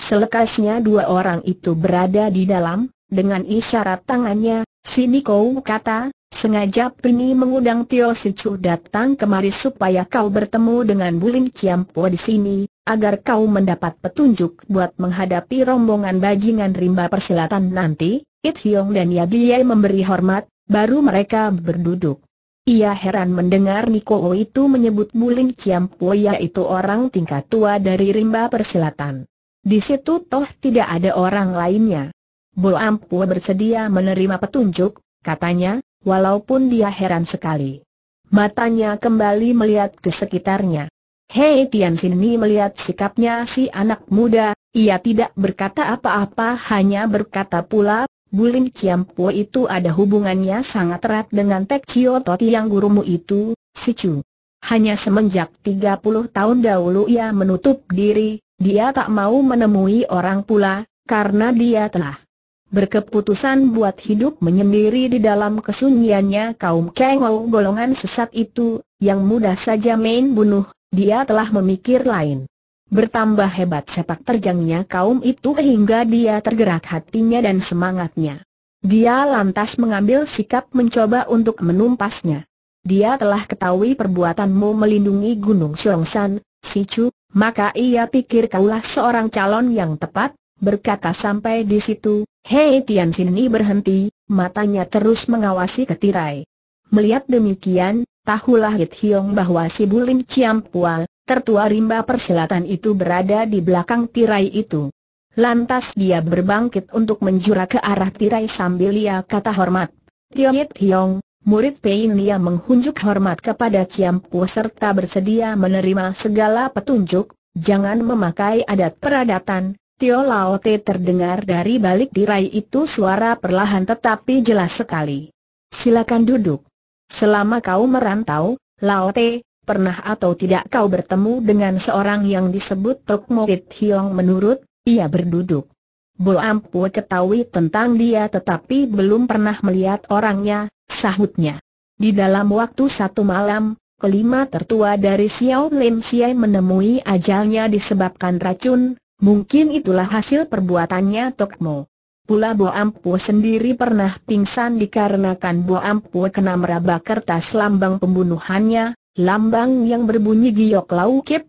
Selekasnya dua orang itu berada di dalam, dengan isyarat tangannya, sini kau kata, Sengaja Pini mengundang Tio Sichu datang kemari supaya kau bertemu dengan Bulim Kiampo di sini, agar kau mendapat petunjuk buat menghadapi rombongan bajingan rimba persilatan nanti, It Hiong dan Yagie memberi hormat, baru mereka berduduk. Ia heran mendengar Niko O itu menyebut Bulim Kiampo yaitu orang tingkat tua dari rimba persilatan. Di situ toh tidak ada orang lainnya. Bo Ampu bersedia menerima petunjuk, katanya, walaupun dia heran sekali. Matanya kembali melihat ke sekitarnya. Hei Tian Sini melihat sikapnya si anak muda, ia tidak berkata apa-apa hanya berkata pula, Bulim Kiampo itu ada hubungannya sangat erat dengan Tek Chio Toti yang gurumu itu, si Chu. Hanya semenjak 30 tahun dahulu ia menutup diri, dia tak mau menemui orang pula, karena dia telah berkeputusan buat hidup menyendiri di dalam kesunyiannya kaum Kengol golongan sesat itu, yang mudah saja main bunuh, dia telah memikir lain. Bertambah hebat sepak terjangnya kaum itu hingga dia tergerak hatinya dan semangatnya. Dia lantas mengambil sikap mencoba untuk menumpasnya. Dia telah ketahui perbuatanmu melindungi Gunung Siongsan, Sichu, maka ia pikir kaulah seorang calon yang tepat, Berkata sampai di situ, Hei Tian Sini berhenti, matanya terus mengawasi ketirai. Melihat demikian, tahulah Hit Hiong bahwa si Bulim Ciampual, tertua rimba persilatan itu berada di belakang tirai itu. Lantas dia berbangkit untuk menjura ke arah tirai sambil ia kata hormat. Hit Hiong, murid Pein Lia menghunjuk hormat kepada Ciam Ciampu serta bersedia menerima segala petunjuk, jangan memakai adat peradatan, Tio Lao Te terdengar dari balik tirai itu suara perlahan tetapi jelas sekali. Silakan duduk. Selama kau merantau, Lao Te, pernah atau tidak kau bertemu dengan seorang yang disebut Tok Mokit Hiong menurut, ia berduduk. Bo Ampu ketahui tentang dia tetapi belum pernah melihat orangnya, sahutnya. Di dalam waktu satu malam, kelima tertua dari Xiao Lim Siai menemui ajalnya disebabkan racun, Mungkin itulah hasil perbuatannya Tokmo. Pula Bo Ampu sendiri pernah pingsan dikarenakan Bo Ampu kena meraba kertas lambang pembunuhannya, lambang yang berbunyi giok lau kip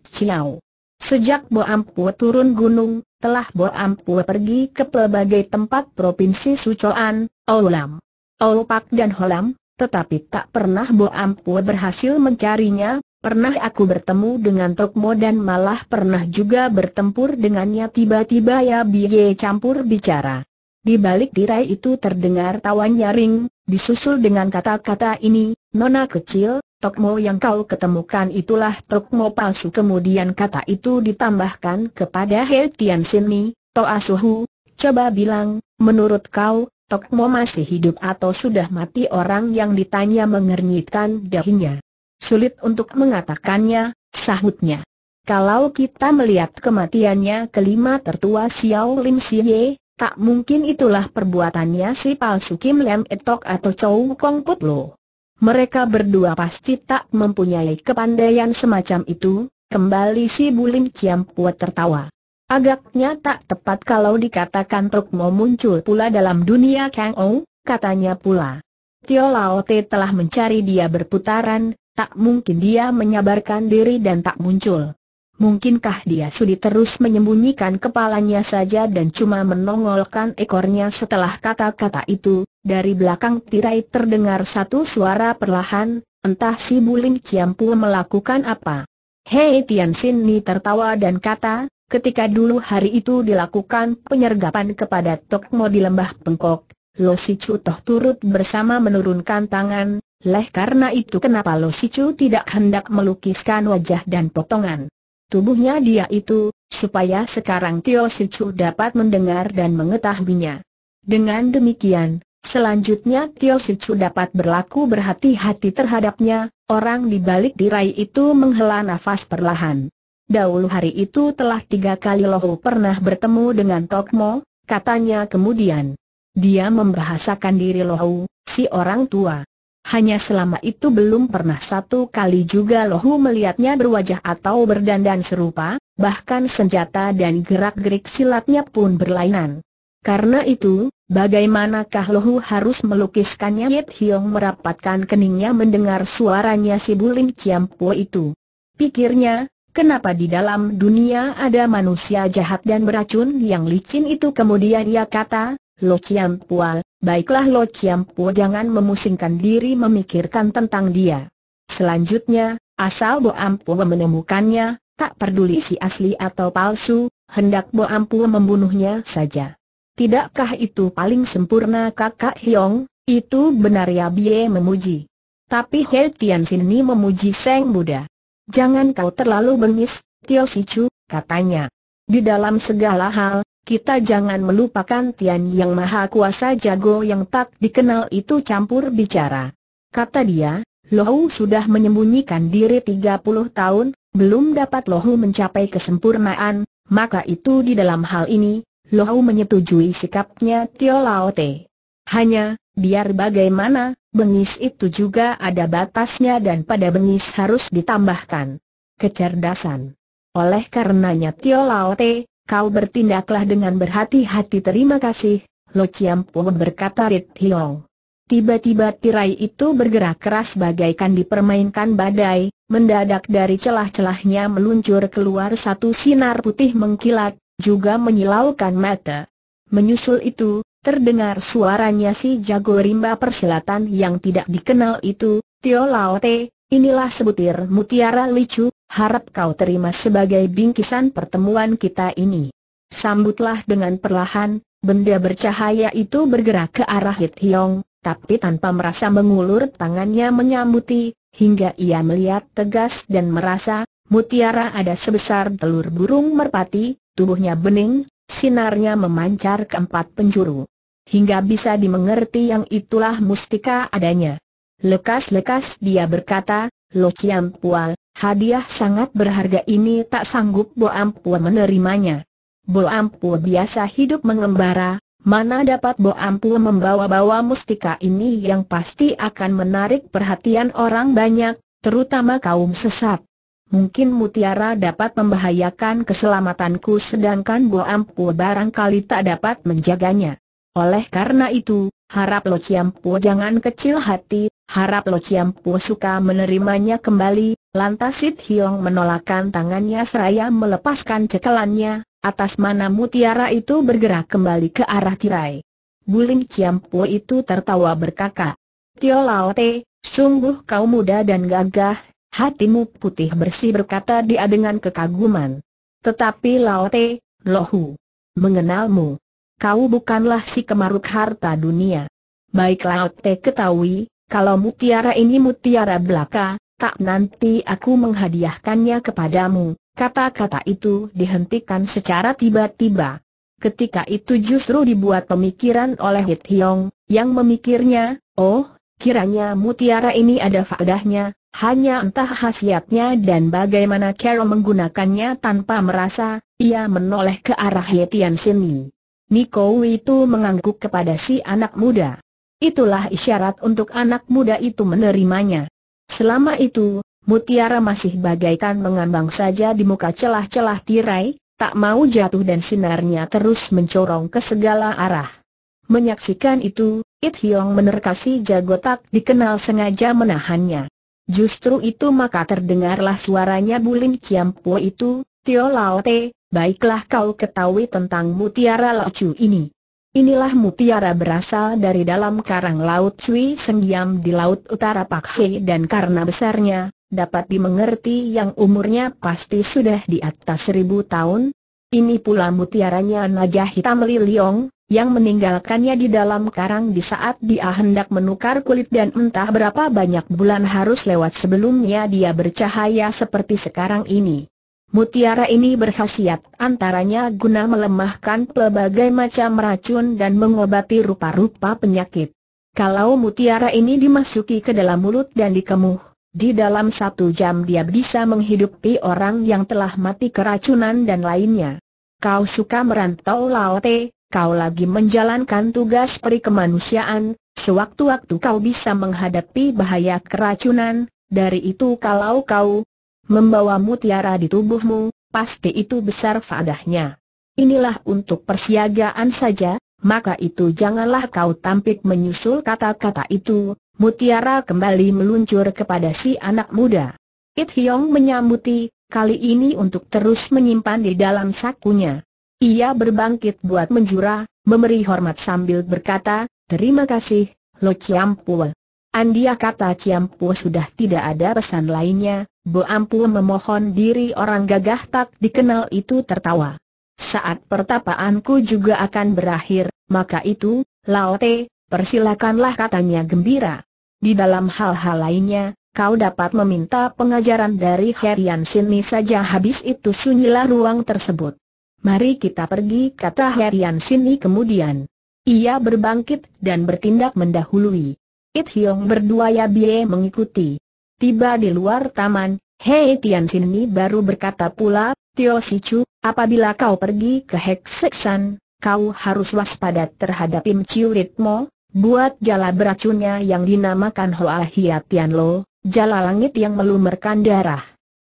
Sejak Bo Ampu turun gunung, telah Bo Ampu pergi ke pelbagai tempat provinsi Sucoan, olam, olpak dan Holam, tetapi tak pernah Bo Ampu berhasil mencarinya, Pernah aku bertemu dengan Tokmo dan malah pernah juga bertempur dengannya tiba-tiba ya biye campur bicara. Di balik tirai itu terdengar tawa nyaring, disusul dengan kata-kata ini, Nona kecil, Tokmo yang kau ketemukan itulah Tokmo palsu. Kemudian kata itu ditambahkan kepada He Tian Mi, Toa Suhu, coba bilang, menurut kau, Tokmo masih hidup atau sudah mati orang yang ditanya mengernyitkan dahinya sulit untuk mengatakannya, sahutnya. Kalau kita melihat kematiannya kelima tertua Xiao Lim Siye, tak mungkin itulah perbuatannya si palsu Kim Lam Etok atau Chow Kong Put Lo. Mereka berdua pasti tak mempunyai kepandaian semacam itu, kembali si Bulim Ciam Puat tertawa. Agaknya tak tepat kalau dikatakan truk mau muncul pula dalam dunia Kang Ou, katanya pula. Tio Lao Te telah mencari dia berputaran, Tak mungkin dia menyabarkan diri dan tak muncul. Mungkinkah dia sudi terus menyembunyikan kepalanya saja dan cuma menongolkan ekornya setelah kata-kata itu, dari belakang tirai terdengar satu suara perlahan, entah si Buling Ciampu melakukan apa. Hei Tian Sin Ni tertawa dan kata, ketika dulu hari itu dilakukan penyergapan kepada Tokmo di lembah Pengkok, Lo Si Chu toh turut bersama menurunkan tangan, Leh karena itu kenapa Lo Sicu tidak hendak melukiskan wajah dan potongan tubuhnya dia itu, supaya sekarang Tio Sicu dapat mendengar dan mengetahuinya. Dengan demikian, selanjutnya Tio Sicu dapat berlaku berhati-hati terhadapnya, orang di balik tirai itu menghela nafas perlahan. Dahulu hari itu telah tiga kali Lohu pernah bertemu dengan Tokmo, katanya kemudian. Dia membahasakan diri Lohu, si orang tua. Hanya selama itu belum pernah satu kali juga Lohu melihatnya berwajah atau berdandan serupa, bahkan senjata dan gerak-gerik silatnya pun berlainan. Karena itu, bagaimanakah Lohu harus melukiskannya? Yit Hiong merapatkan keningnya mendengar suaranya si Bulim Po itu. Pikirnya, Kenapa di dalam dunia ada manusia jahat dan beracun yang licin itu kemudian ia kata, Lo Chiam Pua, baiklah Lo Chiam Pua jangan memusingkan diri memikirkan tentang dia. Selanjutnya, asal Bo Ampua menemukannya, tak peduli si asli atau palsu, hendak Bo Ampua membunuhnya saja. Tidakkah itu paling sempurna kakak Hiong, itu benar ya Bie memuji. Tapi He Tian Sini memuji Seng Buddha. Jangan kau terlalu bengis, Tio Sichu, katanya. Di dalam segala hal, kita jangan melupakan Tian Yang Maha Kuasa Jago yang tak dikenal itu campur bicara. Kata dia, Lohu sudah menyembunyikan diri 30 tahun, belum dapat Lohu mencapai kesempurnaan, maka itu di dalam hal ini, Lohu menyetujui sikapnya Tio Lao Te. Hanya, biar bagaimana, bengis itu juga ada batasnya dan pada bengis harus ditambahkan kecerdasan. Oleh karenanya Tio Lao Te, kau bertindaklah dengan berhati-hati terima kasih, Lo Chiam Pun berkata Rit Hiong. Tiba-tiba tirai itu bergerak keras bagaikan dipermainkan badai, mendadak dari celah-celahnya meluncur keluar satu sinar putih mengkilat, juga menyilaukan mata. Menyusul itu, terdengar suaranya si jago rimba persilatan yang tidak dikenal itu, Tio Lao Te, inilah sebutir mutiara licu, harap kau terima sebagai bingkisan pertemuan kita ini. Sambutlah dengan perlahan, benda bercahaya itu bergerak ke arah Hit Hiong, tapi tanpa merasa mengulur tangannya menyambuti, hingga ia melihat tegas dan merasa, mutiara ada sebesar telur burung merpati, tubuhnya bening, sinarnya memancar ke empat penjuru. Hingga bisa dimengerti yang itulah mustika adanya. Lekas-lekas dia berkata, Lo Chiam Pua, hadiah sangat berharga ini tak sanggup Bo Ampua menerimanya. Bo Ampua biasa hidup mengembara, mana dapat Bo Ampua membawa-bawa mustika ini yang pasti akan menarik perhatian orang banyak, terutama kaum sesat. Mungkin mutiara dapat membahayakan keselamatanku sedangkan Bo Ampu barangkali tak dapat menjaganya. Oleh karena itu, Harap Lo Ciampu jangan kecil hati, harap Lo Ciampu suka menerimanya kembali, lantas Sid Hiong menolakkan tangannya seraya melepaskan cekalannya, atas mana mutiara itu bergerak kembali ke arah tirai. Buling Ciampu itu tertawa berkaka. Tio Te, sungguh kau muda dan gagah, hatimu putih bersih berkata dia dengan kekaguman. Tetapi Te, Lohu, mengenalmu kau bukanlah si kemaruk harta dunia. Baiklah Ote ketahui, kalau mutiara ini mutiara belaka, tak nanti aku menghadiahkannya kepadamu. Kata-kata itu dihentikan secara tiba-tiba. Ketika itu justru dibuat pemikiran oleh Hit Hiong, yang memikirnya, oh, kiranya mutiara ini ada faedahnya, hanya entah khasiatnya dan bagaimana Carol menggunakannya tanpa merasa, ia menoleh ke arah Hetian Sini. Niko itu mengangguk kepada si anak muda. Itulah isyarat untuk anak muda itu menerimanya. Selama itu, mutiara masih bagaikan mengambang saja di muka celah-celah tirai, tak mau jatuh dan sinarnya terus mencorong ke segala arah. Menyaksikan itu, It Hyong menerkasi jago tak dikenal sengaja menahannya. Justru itu maka terdengarlah suaranya Bulin Kiam Po itu, Tio Lao Te, baiklah kau ketahui tentang mutiara lecu ini. Inilah mutiara berasal dari dalam karang laut Cui Senggiam di Laut Utara Pakhe dan karena besarnya, dapat dimengerti yang umurnya pasti sudah di atas seribu tahun. Ini pula mutiaranya naga hitam Li Liong, yang meninggalkannya di dalam karang di saat dia hendak menukar kulit dan entah berapa banyak bulan harus lewat sebelumnya dia bercahaya seperti sekarang ini. Mutiara ini berkhasiat antaranya guna melemahkan pelbagai macam racun dan mengobati rupa-rupa penyakit. Kalau mutiara ini dimasuki ke dalam mulut dan dikemuh, di dalam satu jam dia bisa menghidupi orang yang telah mati keracunan dan lainnya. Kau suka merantau laote, kau lagi menjalankan tugas peri kemanusiaan, sewaktu-waktu kau bisa menghadapi bahaya keracunan, dari itu kalau kau membawa mutiara di tubuhmu, pasti itu besar faedahnya. Inilah untuk persiagaan saja, maka itu janganlah kau tampik menyusul kata-kata itu, mutiara kembali meluncur kepada si anak muda. It Hiong menyambuti, kali ini untuk terus menyimpan di dalam sakunya. Ia berbangkit buat menjura, memberi hormat sambil berkata, terima kasih, Lo Chiam Pua. Andia kata Ciampu sudah tidak ada pesan lainnya, Bo Ampu memohon diri orang gagah tak dikenal itu tertawa. Saat pertapaanku juga akan berakhir, maka itu, Laote, persilakanlah katanya gembira. Di dalam hal-hal lainnya, kau dapat meminta pengajaran dari Herian Sini saja habis itu sunyilah ruang tersebut. Mari kita pergi kata Herian Sini kemudian. Ia berbangkit dan bertindak mendahului. It Hiong berdua ya Bie mengikuti. Tiba di luar taman, Hei Tian Sini baru berkata pula, Tio Sichu, apabila kau pergi ke Hek Seksan, kau harus waspada terhadap Im Chiu Ritmo, buat jala beracunnya yang dinamakan Hoa Hia Tian Lo, jala langit yang melumerkan darah.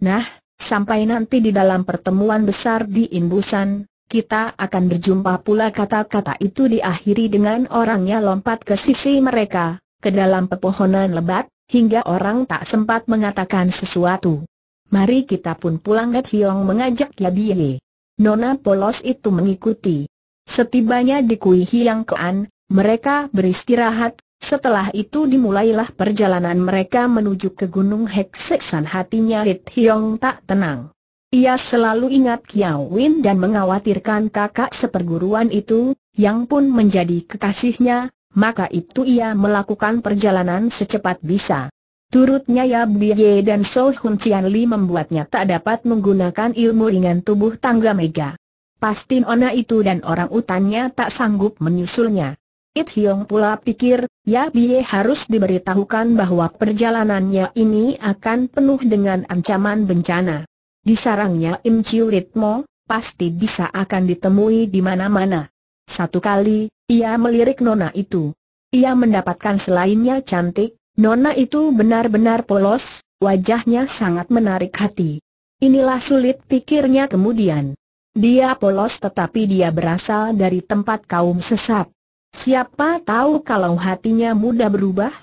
Nah, sampai nanti di dalam pertemuan besar di Imbusan, kita akan berjumpa pula kata-kata itu diakhiri dengan orangnya lompat ke sisi mereka, ke dalam pepohonan lebat, hingga orang tak sempat mengatakan sesuatu. Mari kita pun pulang Ed Hiong mengajak Yabie. Nona polos itu mengikuti. Setibanya di Kui Hiang Kean, mereka beristirahat, setelah itu dimulailah perjalanan mereka menuju ke Gunung Hek Seksan hatinya Ed Hiong tak tenang. Ia selalu ingat Kiao Win dan mengkhawatirkan kakak seperguruan itu, yang pun menjadi kekasihnya, maka itu ia melakukan perjalanan secepat bisa. Turutnya Ya Biye dan So Hun Cian Li membuatnya tak dapat menggunakan ilmu ringan tubuh tangga mega. Pasti Ona itu dan orang utannya tak sanggup menyusulnya. It Hyong pula pikir, Ya Biye harus diberitahukan bahwa perjalanannya ini akan penuh dengan ancaman bencana. Disarangnya Im Chiu Ritmo, pasti bisa akan ditemui di mana-mana. Satu kali, ia melirik nona itu. Ia mendapatkan selainnya cantik, nona itu benar-benar polos, wajahnya sangat menarik hati. Inilah sulit pikirnya kemudian. Dia polos tetapi dia berasal dari tempat kaum sesat. Siapa tahu kalau hatinya mudah berubah?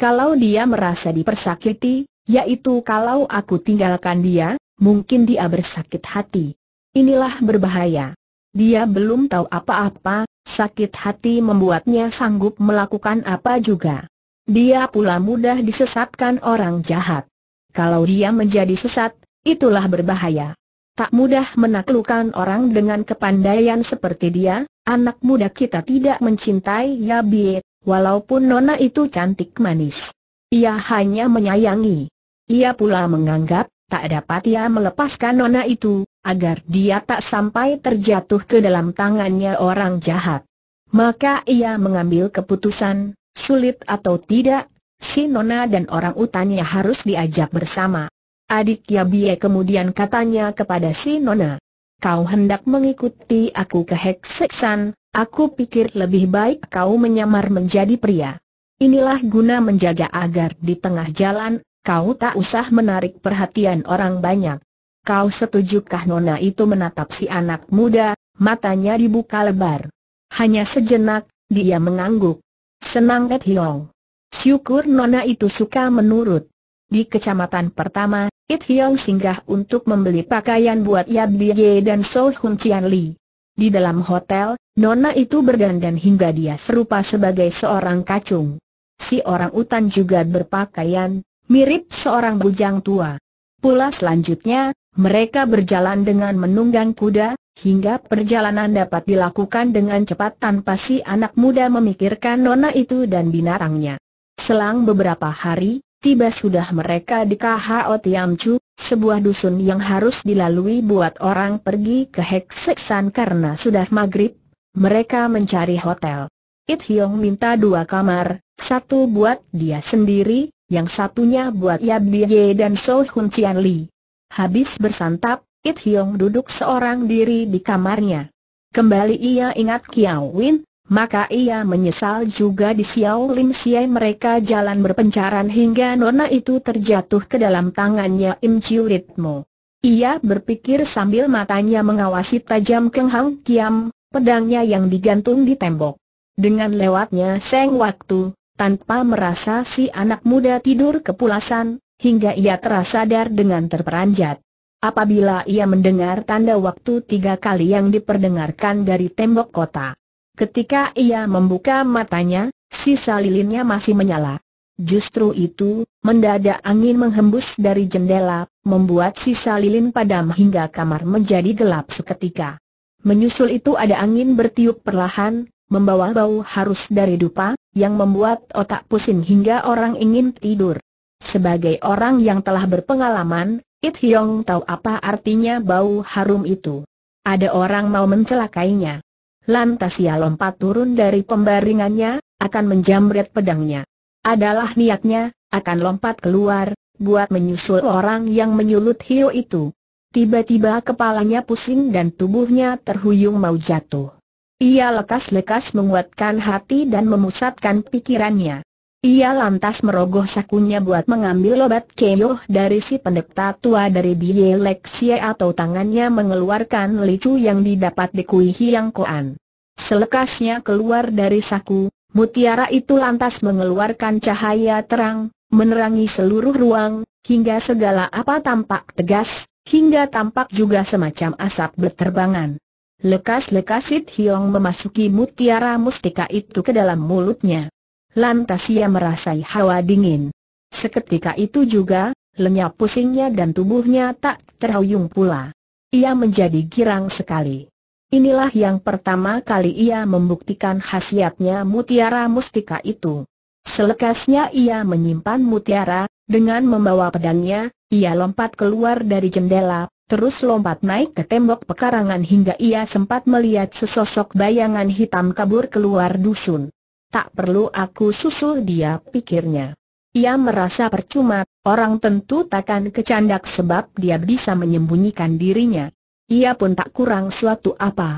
Kalau dia merasa dipersakiti, yaitu kalau aku tinggalkan dia, mungkin dia bersakit hati. Inilah berbahaya. Dia belum tahu apa-apa, sakit hati membuatnya sanggup melakukan apa juga. Dia pula mudah disesatkan orang jahat. Kalau dia menjadi sesat, itulah berbahaya. Tak mudah menaklukkan orang dengan kepandaian seperti dia, anak muda kita tidak mencintai ya biet, walaupun nona itu cantik manis. Ia hanya menyayangi. Ia pula menganggap, tak dapat ia melepaskan nona itu, agar dia tak sampai terjatuh ke dalam tangannya orang jahat. Maka ia mengambil keputusan, sulit atau tidak, si Nona dan orang utannya harus diajak bersama. Adik Yabie kemudian katanya kepada si Nona, kau hendak mengikuti aku ke Hekseksan, aku pikir lebih baik kau menyamar menjadi pria. Inilah guna menjaga agar di tengah jalan, kau tak usah menarik perhatian orang banyak. Kau setujukah Nona itu menatap si anak muda, matanya dibuka lebar. Hanya sejenak, dia mengangguk. Senang Ed Hiong. Syukur Nona itu suka menurut. Di kecamatan pertama, It Hiong singgah untuk membeli pakaian buat Yabie Biye dan So Hun Chian Li. Di dalam hotel, Nona itu berdandan hingga dia serupa sebagai seorang kacung. Si orang utan juga berpakaian, mirip seorang bujang tua. Pula selanjutnya, mereka berjalan dengan menunggang kuda, hingga perjalanan dapat dilakukan dengan cepat tanpa si anak muda memikirkan nona itu dan binarangnya. Selang beberapa hari, tiba sudah mereka di KHO Tiamcu, sebuah dusun yang harus dilalui buat orang pergi ke Hekseksan karena sudah maghrib, mereka mencari hotel. It Hyong minta dua kamar, satu buat dia sendiri, yang satunya buat Yab Ye dan So Hun Cian Li. Habis bersantap, It Hyong duduk seorang diri di kamarnya. Kembali ia ingat Kiao Win, maka ia menyesal juga di Xiao Lim Siai mereka jalan berpencaran hingga nona itu terjatuh ke dalam tangannya Im Chiu Ritmo. Ia berpikir sambil matanya mengawasi tajam Keng Hang Kiam, pedangnya yang digantung di tembok. Dengan lewatnya seng waktu, tanpa merasa si anak muda tidur kepulasan, hingga ia terasa sadar dengan terperanjat. Apabila ia mendengar tanda waktu tiga kali yang diperdengarkan dari tembok kota. Ketika ia membuka matanya, sisa lilinnya masih menyala. Justru itu, mendadak angin menghembus dari jendela, membuat sisa lilin padam hingga kamar menjadi gelap seketika. Menyusul itu ada angin bertiup perlahan, membawa bau harus dari dupa, yang membuat otak pusing hingga orang ingin tidur. Sebagai orang yang telah berpengalaman, It Hyong tahu apa artinya bau harum itu. Ada orang mau mencelakainya. Lantas ia lompat turun dari pembaringannya, akan menjamret pedangnya. Adalah niatnya, akan lompat keluar, buat menyusul orang yang menyulut hiu itu. Tiba-tiba kepalanya pusing dan tubuhnya terhuyung mau jatuh. Ia lekas-lekas menguatkan hati dan memusatkan pikirannya. Ia lantas merogoh sakunya buat mengambil obat keyoh dari si pendeta tua dari Leksia atau tangannya mengeluarkan licu yang didapat di kui hiang koan. Selekasnya keluar dari saku, mutiara itu lantas mengeluarkan cahaya terang, menerangi seluruh ruang, hingga segala apa tampak tegas, hingga tampak juga semacam asap berterbangan. Lekas-lekas Sit Hiong memasuki mutiara mustika itu ke dalam mulutnya. Lantas ia merasai hawa dingin. Seketika itu juga, lenyap pusingnya dan tubuhnya tak terhuyung pula. Ia menjadi girang sekali. Inilah yang pertama kali ia membuktikan khasiatnya mutiara mustika itu. Selekasnya ia menyimpan mutiara, dengan membawa pedangnya, ia lompat keluar dari jendela, terus lompat naik ke tembok pekarangan hingga ia sempat melihat sesosok bayangan hitam kabur keluar dusun tak perlu aku susul dia pikirnya. Ia merasa percuma, orang tentu takkan kecandak sebab dia bisa menyembunyikan dirinya. Ia pun tak kurang suatu apa.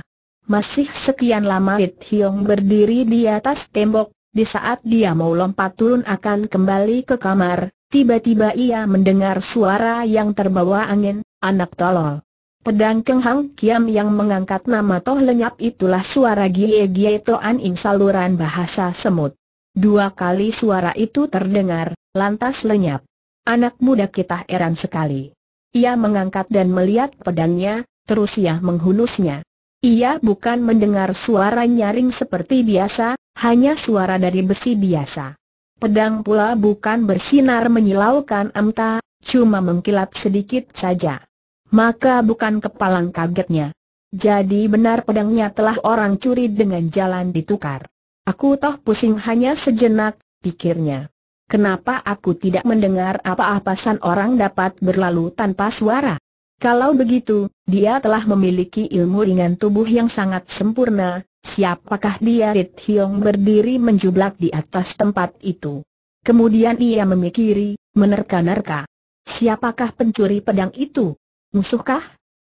Masih sekian lama It Hiong berdiri di atas tembok, di saat dia mau lompat turun akan kembali ke kamar, tiba-tiba ia mendengar suara yang terbawa angin, anak tolol. Pedang Keng Kiam yang mengangkat nama Toh Lenyap itulah suara Gie Gie Toan Ing saluran bahasa semut. Dua kali suara itu terdengar, lantas lenyap. Anak muda kita heran sekali. Ia mengangkat dan melihat pedangnya, terus ia menghunusnya. Ia bukan mendengar suara nyaring seperti biasa, hanya suara dari besi biasa. Pedang pula bukan bersinar menyilaukan emta, cuma mengkilap sedikit saja maka bukan kepalang kagetnya. Jadi benar pedangnya telah orang curi dengan jalan ditukar. Aku toh pusing hanya sejenak, pikirnya. Kenapa aku tidak mendengar apa-apa orang dapat berlalu tanpa suara? Kalau begitu, dia telah memiliki ilmu ringan tubuh yang sangat sempurna, siapakah dia Rit Hiong berdiri menjublak di atas tempat itu. Kemudian ia memikiri, menerka-nerka. Siapakah pencuri pedang itu? Musuhkah?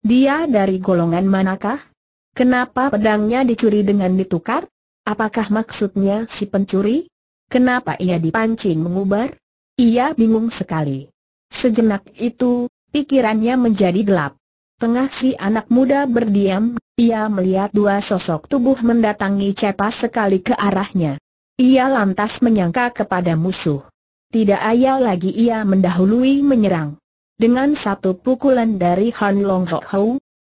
Dia dari golongan manakah? Kenapa pedangnya dicuri dengan ditukar? Apakah maksudnya si pencuri? Kenapa ia dipancing mengubar? Ia bingung sekali. Sejenak itu, pikirannya menjadi gelap. Tengah si anak muda berdiam, ia melihat dua sosok tubuh mendatangi cepat sekali ke arahnya. Ia lantas menyangka kepada musuh. Tidak ayal lagi ia mendahului menyerang dengan satu pukulan dari Han Long Ho Ho,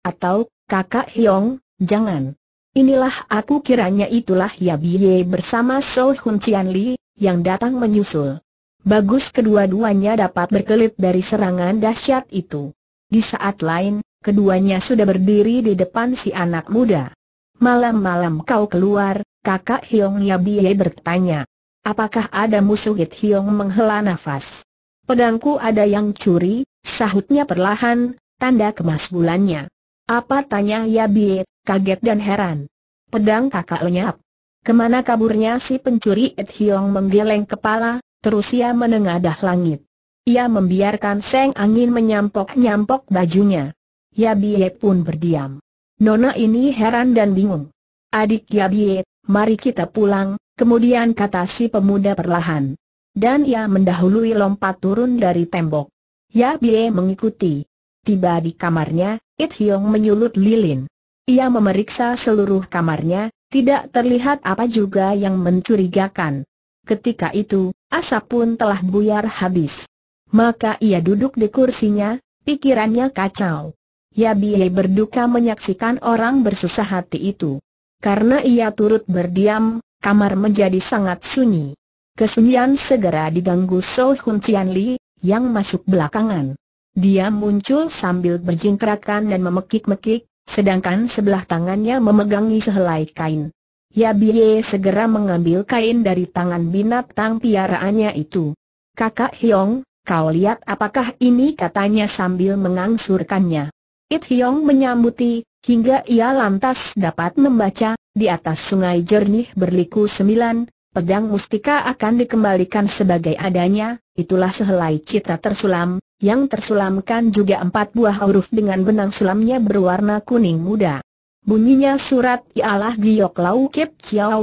atau kakak Hyong, jangan. Inilah aku kiranya itulah Ya Biye bersama So Hun Cian Li, yang datang menyusul. Bagus kedua-duanya dapat berkelit dari serangan dahsyat itu. Di saat lain, keduanya sudah berdiri di depan si anak muda. Malam-malam kau keluar, kakak Hyong Ya Biye bertanya. Apakah ada musuh Hit Hiong menghela nafas? pedangku ada yang curi, sahutnya perlahan, tanda kemas bulannya. Apa tanya Yabie, kaget dan heran. Pedang kakak lenyap. Kemana kaburnya si pencuri Ed Hiong menggeleng kepala, terus ia menengadah langit. Ia membiarkan seng angin menyampok-nyampok bajunya. Yabie pun berdiam. Nona ini heran dan bingung. Adik Yabie, mari kita pulang, kemudian kata si pemuda perlahan dan ia mendahului lompat turun dari tembok. Ya Bie mengikuti. Tiba di kamarnya, It Hyong menyulut lilin. Ia memeriksa seluruh kamarnya, tidak terlihat apa juga yang mencurigakan. Ketika itu, asap pun telah buyar habis. Maka ia duduk di kursinya, pikirannya kacau. Ya Yabie berduka menyaksikan orang bersusah hati itu. Karena ia turut berdiam, kamar menjadi sangat sunyi. Kesunyian segera diganggu So Hun Cian Li, yang masuk belakangan. Dia muncul sambil berjingkrakan dan memekik-mekik, sedangkan sebelah tangannya memegangi sehelai kain. Ya Biye segera mengambil kain dari tangan binatang piaraannya itu. Kakak Hyong, kau lihat apakah ini katanya sambil mengangsurkannya. It Hyong menyambuti, hingga ia lantas dapat membaca, di atas sungai jernih berliku sembilan, pedang mustika akan dikembalikan sebagai adanya, itulah sehelai citra tersulam, yang tersulamkan juga empat buah huruf dengan benang sulamnya berwarna kuning muda. Bunyinya surat ialah Giok Lau Kip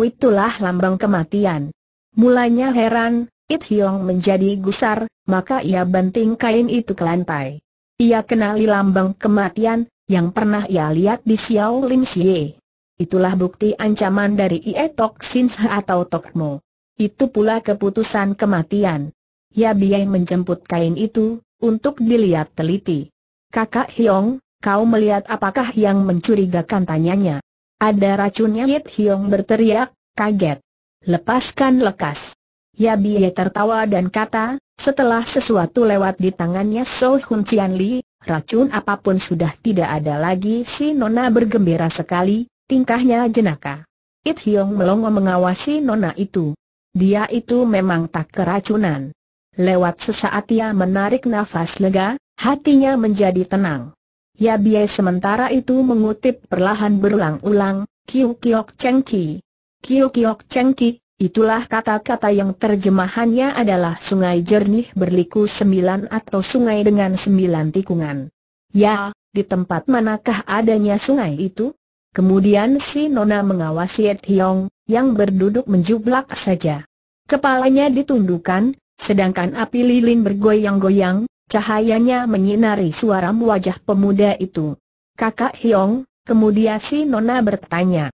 itulah lambang kematian. Mulanya heran, It Hiong menjadi gusar, maka ia banting kain itu ke lantai. Ia kenali lambang kematian, yang pernah ia lihat di Xiao Lim Xie. Itulah bukti ancaman dari Ietok Sinsha atau Tokmo. Itu pula keputusan kematian. Ya Biay menjemput kain itu, untuk dilihat teliti. Kakak Hiong, kau melihat apakah yang mencurigakan tanyanya. Ada racunnya Yit Hiong berteriak, kaget. Lepaskan lekas. Ya Biay tertawa dan kata, setelah sesuatu lewat di tangannya So Hun Cian Li, racun apapun sudah tidak ada lagi si Nona bergembira sekali, Tingkahnya jenaka. It Hiong melongo mengawasi nona itu. Dia itu memang tak keracunan. Lewat sesaat ia menarik nafas lega, hatinya menjadi tenang. Ya Bie sementara itu mengutip perlahan berulang-ulang, Kiu Kiok Cheng Ki. Kiu Kiok Cheng Ki, itulah kata-kata yang terjemahannya adalah sungai jernih berliku sembilan atau sungai dengan sembilan tikungan. Ya, di tempat manakah adanya sungai itu? Kemudian si Nona mengawasi Et Hiong, yang berduduk menjublak saja. Kepalanya ditundukkan, sedangkan api lilin bergoyang-goyang, cahayanya menyinari suara wajah pemuda itu. Kakak Hiong, kemudian si Nona bertanya.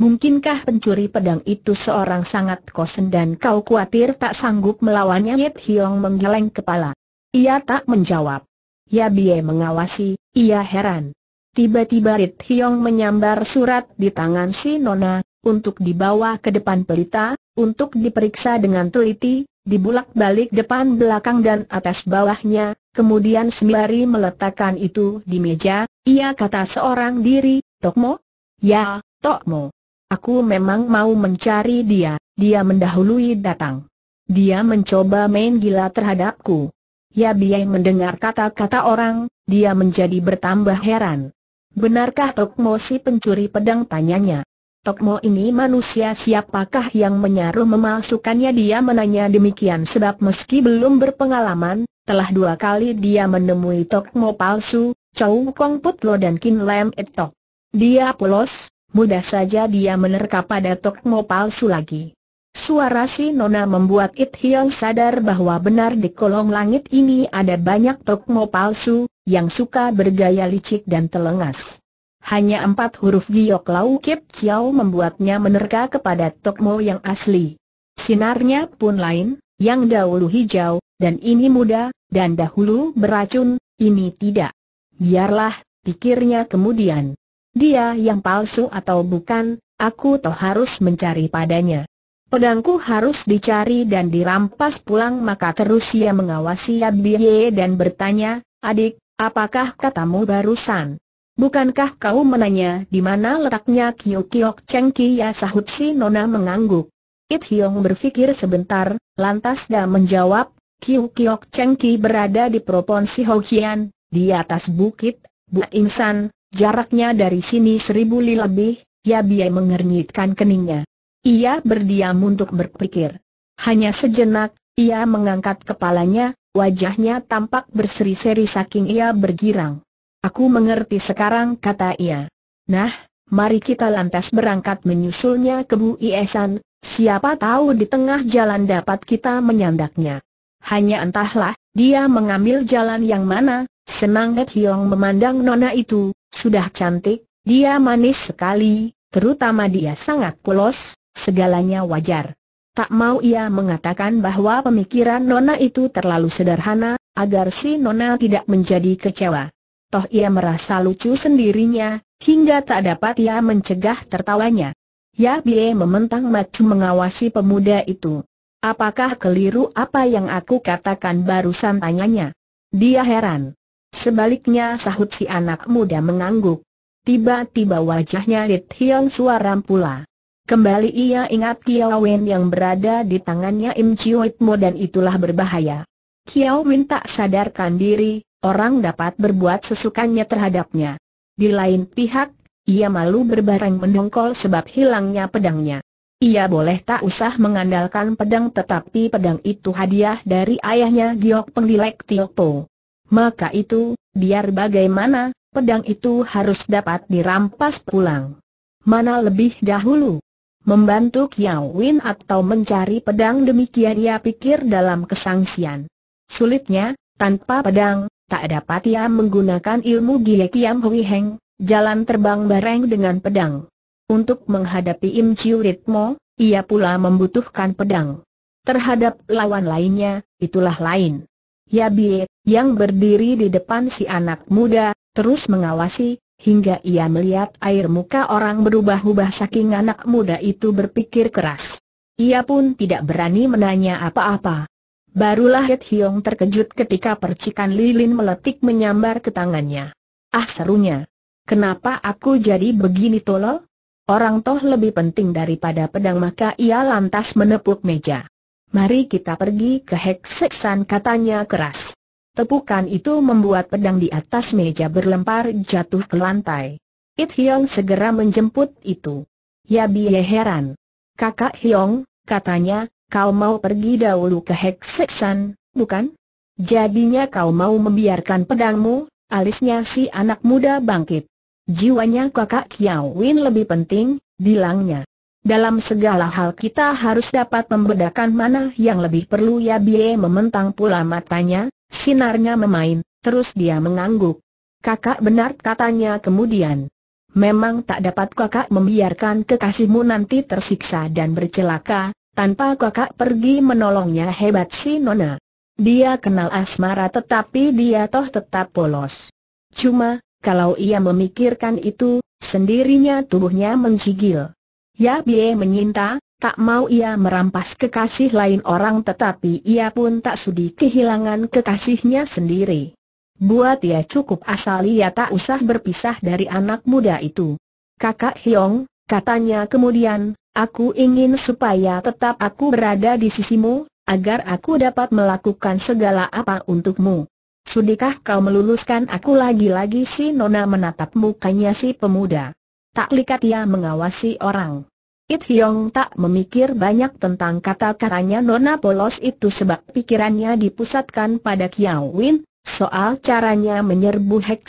Mungkinkah pencuri pedang itu seorang sangat kosen dan kau khawatir tak sanggup melawannya? Ed Hiong menggeleng kepala. Ia tak menjawab. Ya Bie mengawasi, ia heran. Tiba-tiba Rit Hiong menyambar surat di tangan si Nona, untuk dibawa ke depan pelita, untuk diperiksa dengan teliti, dibulak-balik depan belakang dan atas bawahnya, kemudian sembari meletakkan itu di meja, ia kata seorang diri, Tokmo? Ya, Tokmo. Aku memang mau mencari dia, dia mendahului datang. Dia mencoba main gila terhadapku. Ya biay mendengar kata-kata orang, dia menjadi bertambah heran. Benarkah Tokmo si pencuri pedang tanyanya? Tokmo ini manusia siapakah yang menyaruh memalsukannya dia menanya demikian sebab meski belum berpengalaman, telah dua kali dia menemui Tokmo palsu, Chow Kong Put dan Kin Lam Etok. Dia polos, mudah saja dia menerka pada Tokmo palsu lagi. Suara si Nona membuat It Hiong sadar bahwa benar di kolong langit ini ada banyak tokmo palsu, yang suka bergaya licik dan telengas. Hanya empat huruf giok lau kip ciao membuatnya menerka kepada tokmo yang asli. Sinarnya pun lain, yang dahulu hijau, dan ini muda, dan dahulu beracun, ini tidak. Biarlah, pikirnya kemudian. Dia yang palsu atau bukan, aku toh harus mencari padanya. Pedangku harus dicari dan dirampas pulang maka terus ia mengawasi Abiye dan bertanya, adik, apakah katamu barusan? Bukankah kau menanya di mana letaknya Kiok Chengki? Cheng ya sahut si Nona mengangguk. It Hiong berpikir sebentar, lantas dia menjawab, Kiok Chengki Cheng berada di provinsi Hokian, di atas bukit, Bu Insan, jaraknya dari sini seribu li lebih, Yabie mengernyitkan keningnya. Ia berdiam untuk berpikir. Hanya sejenak, ia mengangkat kepalanya, wajahnya tampak berseri-seri saking ia bergirang. Aku mengerti sekarang kata ia. Nah, mari kita lantas berangkat menyusulnya ke Bu Iesan, siapa tahu di tengah jalan dapat kita menyandaknya. Hanya entahlah, dia mengambil jalan yang mana, senang Hiong memandang nona itu, sudah cantik, dia manis sekali, terutama dia sangat polos, segalanya wajar. Tak mau ia mengatakan bahwa pemikiran Nona itu terlalu sederhana, agar si Nona tidak menjadi kecewa. Toh ia merasa lucu sendirinya, hingga tak dapat ia mencegah tertawanya. Ya Bie mementang macu mengawasi pemuda itu. Apakah keliru apa yang aku katakan barusan tanyanya? Dia heran. Sebaliknya sahut si anak muda mengangguk. Tiba-tiba wajahnya Lit Hiong suaram pula. Kembali ia ingat Kiao Wen yang berada di tangannya Im Chiuitmo dan itulah berbahaya. Kiao Wen tak sadarkan diri, orang dapat berbuat sesukanya terhadapnya. Di lain pihak, ia malu berbareng mendongkol sebab hilangnya pedangnya. Ia boleh tak usah mengandalkan pedang tetapi pedang itu hadiah dari ayahnya Giok Tio Po. Maka itu, biar bagaimana, pedang itu harus dapat dirampas pulang. Mana lebih dahulu, Membantu Kiao Win atau mencari pedang demikian ia pikir dalam kesangsian. Sulitnya, tanpa pedang, tak dapat ia menggunakan ilmu Gie Kiam Hui Heng, jalan terbang bareng dengan pedang. Untuk menghadapi Im Chiu Ritmo, ia pula membutuhkan pedang. Terhadap lawan lainnya, itulah lain. Ya Bie, yang berdiri di depan si anak muda, terus mengawasi, hingga ia melihat air muka orang berubah-ubah saking anak muda itu berpikir keras. Ia pun tidak berani menanya apa-apa. Barulah Het Hiong terkejut ketika percikan lilin meletik menyambar ke tangannya. Ah serunya. Kenapa aku jadi begini tolol? Orang toh lebih penting daripada pedang maka ia lantas menepuk meja. Mari kita pergi ke Hekseksan katanya keras. Tepukan itu membuat pedang di atas meja berlempar jatuh ke lantai. It Hyong segera menjemput itu. Ya biye heran. Kakak Hyong, katanya, kau mau pergi dahulu ke Hekseksan, bukan? Jadinya kau mau membiarkan pedangmu, alisnya si anak muda bangkit. Jiwanya kakak Kiao Win lebih penting, bilangnya. Dalam segala hal kita harus dapat membedakan mana yang lebih perlu ya Biye mementang pula matanya, Sinarnya memain, terus dia mengangguk. Kakak benar katanya kemudian. Memang tak dapat kakak membiarkan kekasihmu nanti tersiksa dan bercelaka, tanpa kakak pergi menolongnya hebat si Nona. Dia kenal asmara tetapi dia toh tetap polos. Cuma, kalau ia memikirkan itu, sendirinya tubuhnya menggigil. Ya biye menyinta, Tak mau ia merampas kekasih lain orang tetapi ia pun tak sudi kehilangan kekasihnya sendiri. Buat ia cukup asal ia tak usah berpisah dari anak muda itu. Kakak Hiong, katanya kemudian, aku ingin supaya tetap aku berada di sisimu, agar aku dapat melakukan segala apa untukmu. Sudikah kau meluluskan aku lagi-lagi si Nona menatap mukanya si pemuda. Tak likat ia mengawasi orang. It Hiong tak memikir banyak tentang kata-katanya Nona Polos itu sebab pikirannya dipusatkan pada Kiao Win, soal caranya menyerbu Hek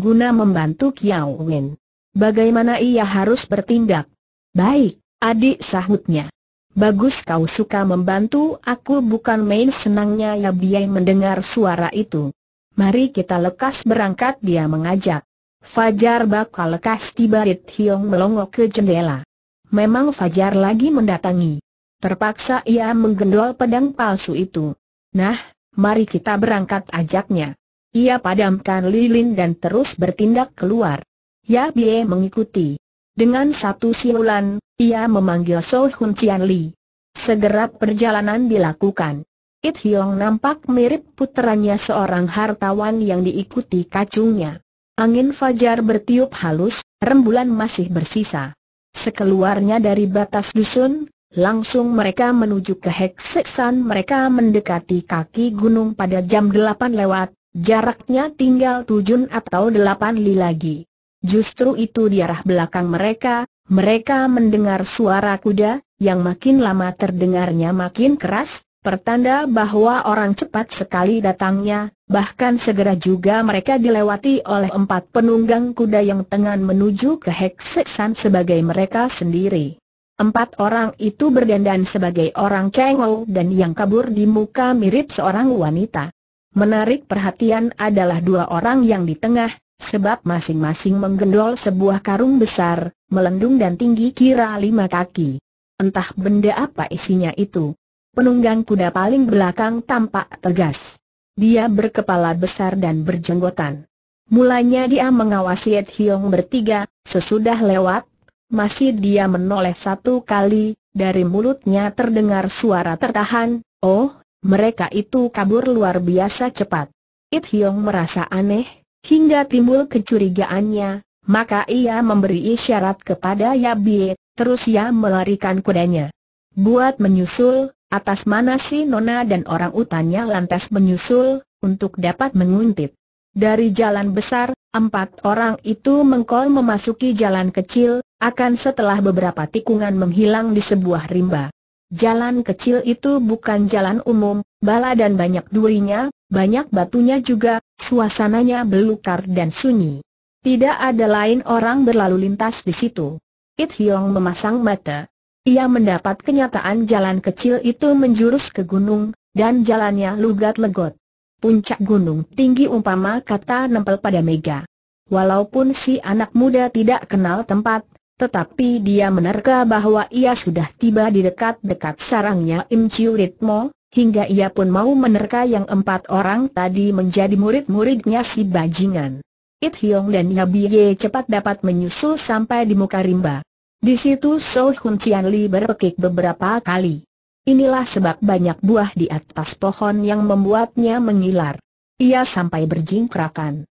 guna membantu Kiao Win. Bagaimana ia harus bertindak? Baik, adik sahutnya. Bagus kau suka membantu, aku bukan main senangnya ya biay mendengar suara itu. Mari kita lekas berangkat dia mengajak. Fajar bakal lekas tiba It Hiong melongok ke jendela. Memang Fajar lagi mendatangi. Terpaksa ia menggendol pedang palsu itu. Nah, mari kita berangkat ajaknya. Ia padamkan lilin dan terus bertindak keluar. Ya Bie mengikuti. Dengan satu siulan, ia memanggil So Hun Cian Li. Segera perjalanan dilakukan. It Hiong nampak mirip puterannya seorang hartawan yang diikuti kacungnya. Angin fajar bertiup halus, rembulan masih bersisa. Sekeluarnya dari batas dusun, langsung mereka menuju ke Hekseksan mereka mendekati kaki gunung pada jam 8 lewat, jaraknya tinggal tujuh atau delapan li lagi. Justru itu di arah belakang mereka, mereka mendengar suara kuda, yang makin lama terdengarnya makin keras, Pertanda bahwa orang cepat sekali datangnya, bahkan segera juga mereka dilewati oleh empat penunggang kuda yang tengah menuju ke Heksesan sebagai mereka sendiri. Empat orang itu berdandan sebagai orang kengol dan yang kabur di muka mirip seorang wanita. Menarik perhatian adalah dua orang yang di tengah, sebab masing-masing menggendol sebuah karung besar, melendung dan tinggi kira lima kaki. Entah benda apa isinya itu penunggang kuda paling belakang tampak tegas. Dia berkepala besar dan berjenggotan. Mulanya dia mengawasi Ed Hiong bertiga, sesudah lewat, masih dia menoleh satu kali, dari mulutnya terdengar suara tertahan, oh, mereka itu kabur luar biasa cepat. Ed Hiong merasa aneh, hingga timbul kecurigaannya, maka ia memberi isyarat kepada Yabie, terus ia melarikan kudanya. Buat menyusul, Atas mana si Nona dan orang utannya lantas menyusul, untuk dapat menguntit. Dari jalan besar, empat orang itu mengkol memasuki jalan kecil, akan setelah beberapa tikungan menghilang di sebuah rimba. Jalan kecil itu bukan jalan umum, bala dan banyak durinya, banyak batunya juga, suasananya belukar dan sunyi. Tidak ada lain orang berlalu lintas di situ. It Hiong memasang mata, ia mendapat kenyataan jalan kecil itu menjurus ke gunung, dan jalannya lugat legot. Puncak gunung tinggi umpama kata nempel pada Mega. Walaupun si anak muda tidak kenal tempat, tetapi dia menerka bahwa ia sudah tiba di dekat-dekat sarangnya Im Chiu Ritmo, hingga ia pun mau menerka yang empat orang tadi menjadi murid-muridnya si bajingan. It Hiong dan Nabi Ye cepat dapat menyusul sampai di muka rimba. Di situ So Hun Cian Li berpekik beberapa kali. Inilah sebab banyak buah di atas pohon yang membuatnya mengilar. Ia sampai berjingkrakan.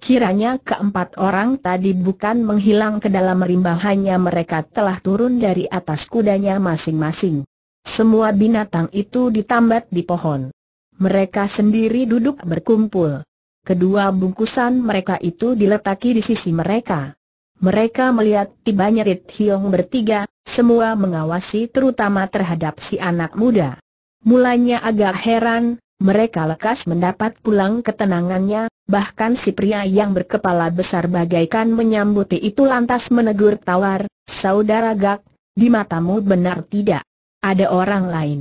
Kiranya keempat orang tadi bukan menghilang ke dalam rimba hanya mereka telah turun dari atas kudanya masing-masing. Semua binatang itu ditambat di pohon. Mereka sendiri duduk berkumpul. Kedua bungkusan mereka itu diletaki di sisi mereka. Mereka melihat tibanya Rit Hiong bertiga, semua mengawasi terutama terhadap si anak muda. Mulanya agak heran, mereka lekas mendapat pulang ketenangannya, bahkan si pria yang berkepala besar bagaikan menyambuti itu lantas menegur tawar, Saudara Gak, di matamu benar tidak? Ada orang lain.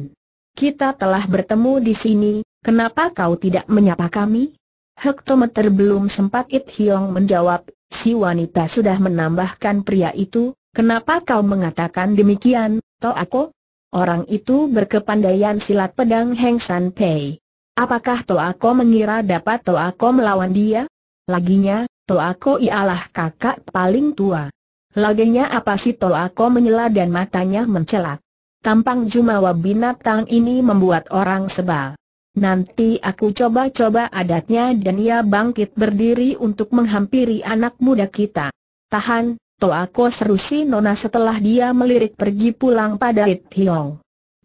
Kita telah bertemu di sini, kenapa kau tidak menyapa kami? Hektometer belum sempat It Hiong menjawab, Si wanita sudah menambahkan pria itu, kenapa kau mengatakan demikian, aku? Orang itu berkepandaian silat pedang Heng San Pei. Apakah toh aku mengira dapat aku melawan dia? Laginya, toh aku ialah kakak paling tua. Laginya apa sih toh aku menyela dan matanya mencelak. Tampang Jumawa binatang ini membuat orang sebal. Nanti aku coba-coba adatnya dan ia bangkit berdiri untuk menghampiri anak muda kita. Tahan, Toako seru si Nona setelah dia melirik pergi pulang pada It Hiong.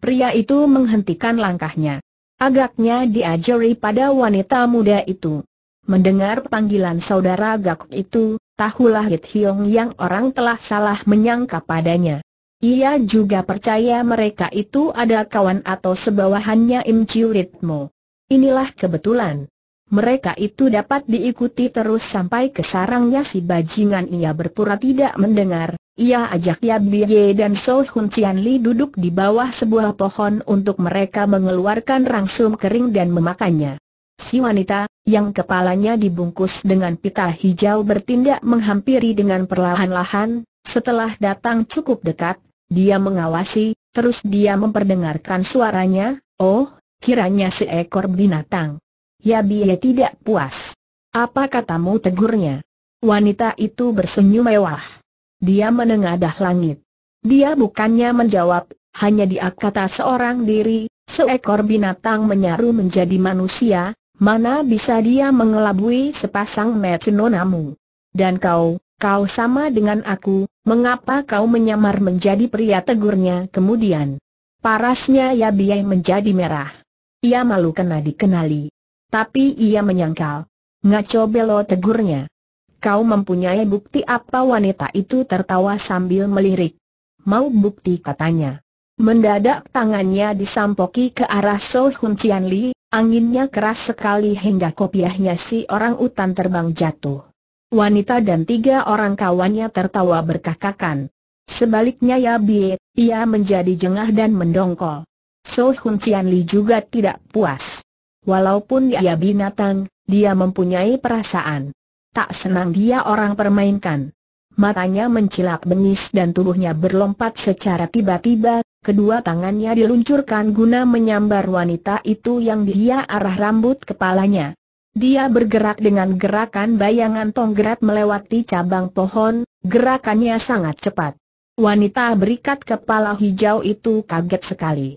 Pria itu menghentikan langkahnya. Agaknya diajari pada wanita muda itu. Mendengar panggilan saudara Gakuk itu, tahulah It Hiong yang orang telah salah menyangka padanya. Ia juga percaya mereka itu ada kawan atau sebawahannya Im Chiu Ritmo. Inilah kebetulan. Mereka itu dapat diikuti terus sampai ke sarangnya si bajingan ia berpura tidak mendengar. Ia ajak Ya Biye dan So Hun Cian Li duduk di bawah sebuah pohon untuk mereka mengeluarkan rangsum kering dan memakannya. Si wanita, yang kepalanya dibungkus dengan pita hijau bertindak menghampiri dengan perlahan-lahan, setelah datang cukup dekat, dia mengawasi, terus dia memperdengarkan suaranya, oh, kiranya seekor binatang. Ya biaya tidak puas. Apa katamu tegurnya? Wanita itu bersenyum mewah. Dia menengadah langit. Dia bukannya menjawab, hanya dia kata seorang diri, seekor binatang menyaru menjadi manusia, mana bisa dia mengelabui sepasang mata Dan kau, Kau sama dengan aku, mengapa kau menyamar menjadi pria tegurnya kemudian? Parasnya Ya biay menjadi merah. Ia malu kena dikenali. Tapi ia menyangkal. Ngaco belo tegurnya. Kau mempunyai bukti apa wanita itu tertawa sambil melirik. Mau bukti katanya. Mendadak tangannya disampoki ke arah So Hun Cian anginnya keras sekali hingga kopiahnya si orang utan terbang jatuh wanita dan tiga orang kawannya tertawa berkakakan. Sebaliknya Ya Bie, ia menjadi jengah dan mendongkol. So Hun Cian Li juga tidak puas. Walaupun ia ya binatang, dia mempunyai perasaan. Tak senang dia orang permainkan. Matanya mencilak bengis dan tubuhnya berlompat secara tiba-tiba, kedua tangannya diluncurkan guna menyambar wanita itu yang dia arah rambut kepalanya. Dia bergerak dengan gerakan bayangan tonggerat melewati cabang pohon, gerakannya sangat cepat. Wanita berikat kepala hijau itu kaget sekali.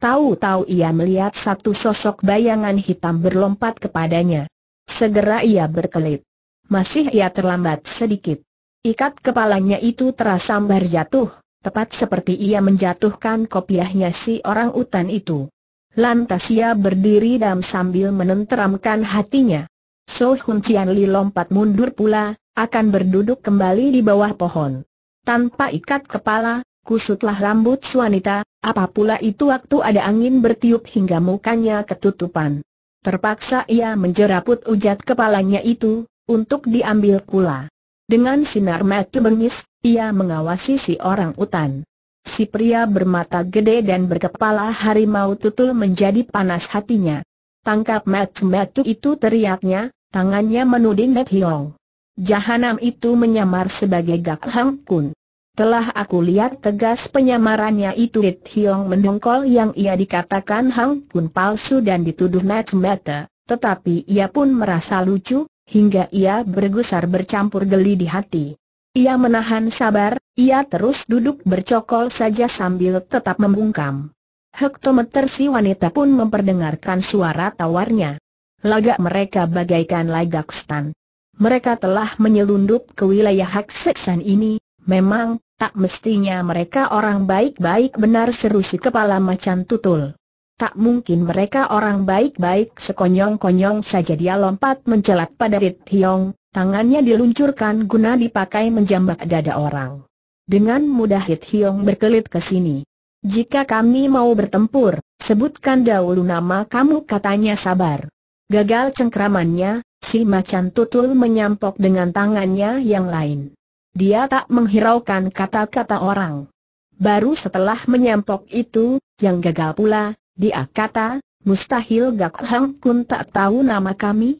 Tahu-tahu ia melihat satu sosok bayangan hitam berlompat kepadanya. Segera ia berkelit. Masih ia terlambat sedikit. Ikat kepalanya itu terasa jatuh, tepat seperti ia menjatuhkan kopiahnya si orang utan itu. Lantas ia berdiri dan sambil menenteramkan hatinya. So Hun Cian Li lompat mundur pula, akan berduduk kembali di bawah pohon. Tanpa ikat kepala, kusutlah rambut wanita, apa pula itu waktu ada angin bertiup hingga mukanya ketutupan. Terpaksa ia menjeraput ujat kepalanya itu, untuk diambil pula. Dengan sinar mata bengis, ia mengawasi si orang utan. Si pria bermata gede dan berkepala harimau tutul menjadi panas hatinya. Tangkap Matsu-Matsu itu teriaknya, tangannya menuding Net Hiong. Jahanam itu menyamar sebagai Gak Hang Kun. Telah aku lihat tegas penyamarannya itu Net Hiong mendongkol yang ia dikatakan Hang Kun palsu dan dituduh Matsu-Matsu, tetapi ia pun merasa lucu, hingga ia bergusar bercampur geli di hati. Ia menahan sabar, ia terus duduk bercokol saja sambil tetap membungkam. Hektometer si wanita pun memperdengarkan suara tawarnya. Lagak mereka bagaikan lagak stan. Mereka telah menyelundup ke wilayah hak seksan ini, memang, tak mestinya mereka orang baik-baik benar seru si kepala macan tutul. Tak mungkin mereka orang baik-baik sekonyong-konyong saja dia lompat mencelat pada Rit Hiong, Tangannya diluncurkan guna dipakai menjambak dada orang. Dengan mudah Hit Hiong berkelit ke sini. Jika kami mau bertempur, sebutkan dahulu nama kamu katanya sabar. Gagal cengkramannya, si macan tutul menyampok dengan tangannya yang lain. Dia tak menghiraukan kata-kata orang. Baru setelah menyampok itu, yang gagal pula, dia kata, Mustahil Gak Hang Kun tak tahu nama kami?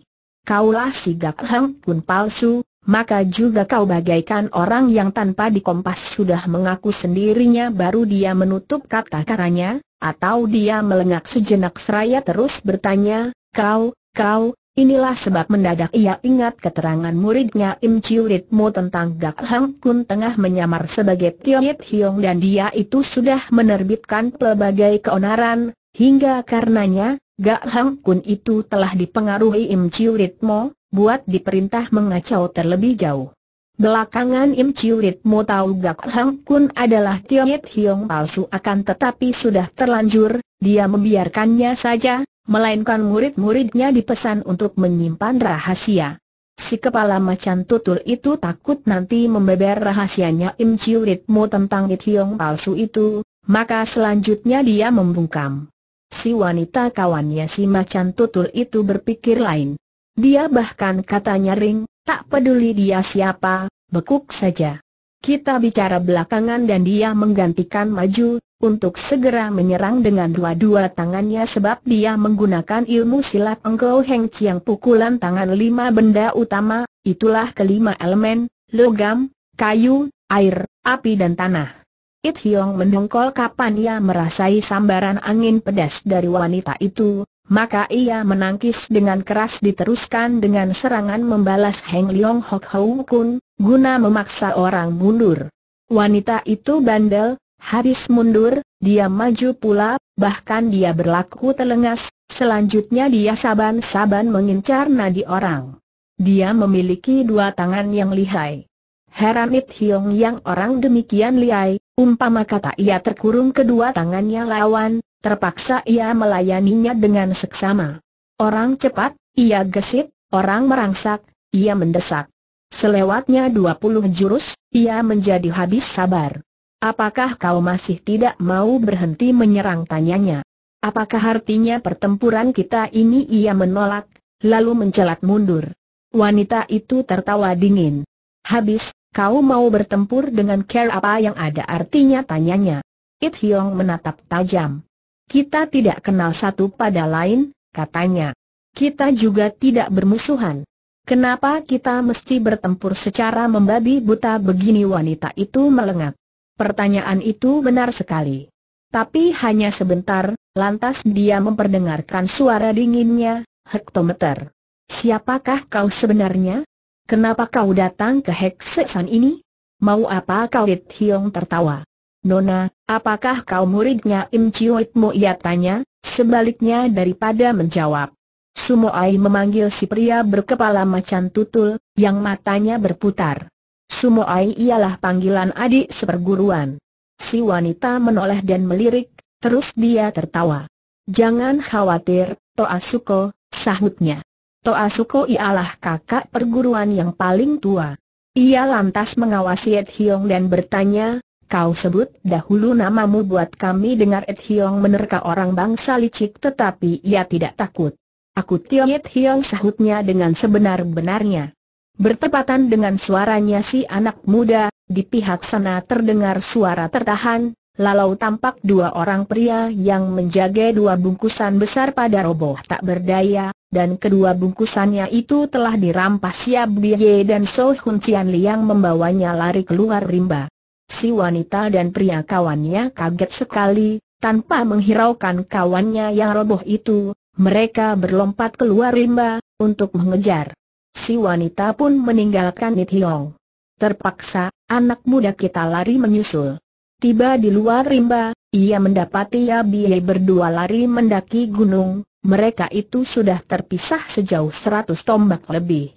kaulah si Gak Hang pun palsu, maka juga kau bagaikan orang yang tanpa dikompas sudah mengaku sendirinya baru dia menutup kata karanya, atau dia melengak sejenak seraya terus bertanya, kau, kau, inilah sebab mendadak ia ingat keterangan muridnya Im Chiu Chiulitmu tentang Gak Hang Kun tengah menyamar sebagai Yit Hiong dan dia itu sudah menerbitkan pelbagai keonaran, hingga karenanya, Gak Hang Kun itu telah dipengaruhi Im Chiu Ritmo, buat diperintah mengacau terlebih jauh. Belakangan Im Chiu Ritmo tahu Gak Hang Kun adalah Yit Hiong palsu akan tetapi sudah terlanjur, dia membiarkannya saja, melainkan murid-muridnya dipesan untuk menyimpan rahasia. Si kepala macan tutul itu takut nanti membeber rahasianya Im Chiu Ritmo tentang It Hiong palsu itu, maka selanjutnya dia membungkam. Si wanita kawannya si macan tutul itu berpikir lain. Dia bahkan katanya ring, tak peduli dia siapa, bekuk saja. Kita bicara belakangan dan dia menggantikan maju, untuk segera menyerang dengan dua-dua tangannya sebab dia menggunakan ilmu silat Engkau Heng Chiang pukulan tangan lima benda utama, itulah kelima elemen, logam, kayu, air, api dan tanah. It Hiong mendongkol kapan ia merasai sambaran angin pedas dari wanita itu, maka ia menangkis dengan keras diteruskan dengan serangan membalas Heng Leong Hok Hou Kun, guna memaksa orang mundur. Wanita itu bandel, habis mundur, dia maju pula, bahkan dia berlaku telengas, selanjutnya dia saban-saban mengincar nadi orang. Dia memiliki dua tangan yang lihai. Heran It Hiong yang orang demikian lihai, Umpama kata ia terkurung kedua tangannya lawan, terpaksa ia melayaninya dengan seksama. Orang cepat, ia gesit, orang merangsak, ia mendesak. Selewatnya dua puluh jurus, ia menjadi habis sabar. Apakah kau masih tidak mau berhenti menyerang tanyanya? Apakah artinya pertempuran kita ini ia menolak, lalu mencelat mundur? Wanita itu tertawa dingin. Habis, Kau mau bertempur dengan care apa yang ada artinya tanyanya. It Hyong menatap tajam. Kita tidak kenal satu pada lain, katanya. Kita juga tidak bermusuhan. Kenapa kita mesti bertempur secara membabi buta begini wanita itu melengat? Pertanyaan itu benar sekali. Tapi hanya sebentar, lantas dia memperdengarkan suara dinginnya, hektometer. Siapakah kau sebenarnya? Kenapa kau datang ke Heksesan ini? Mau apa kau It Hiong tertawa? Nona, apakah kau muridnya Im Chiuitmu? Ia tanya, sebaliknya daripada menjawab. Sumo Ai memanggil si pria berkepala macan tutul, yang matanya berputar. Sumo Ai ialah panggilan adik seperguruan. Si wanita menoleh dan melirik, terus dia tertawa. Jangan khawatir, Suko, sahutnya. Toasuko ialah kakak perguruan yang paling tua. Ia lantas mengawasi Ed Hiong dan bertanya, kau sebut dahulu namamu buat kami dengar Ed Hiong menerka orang bangsa licik tetapi ia tidak takut. Aku Tiong Ed Hiong sahutnya dengan sebenar-benarnya. Bertepatan dengan suaranya si anak muda, di pihak sana terdengar suara tertahan, lalu tampak dua orang pria yang menjaga dua bungkusan besar pada roboh tak berdaya, dan kedua bungkusannya itu telah dirampas siap Biye dan So Hun Cian Liang membawanya lari keluar rimba. Si wanita dan pria kawannya kaget sekali, tanpa menghiraukan kawannya yang roboh itu, mereka berlompat keluar rimba, untuk mengejar. Si wanita pun meninggalkan Nit Hiong. Terpaksa, anak muda kita lari menyusul. Tiba di luar rimba, ia mendapati Yabie berdua lari mendaki gunung, mereka itu sudah terpisah sejauh seratus tombak lebih.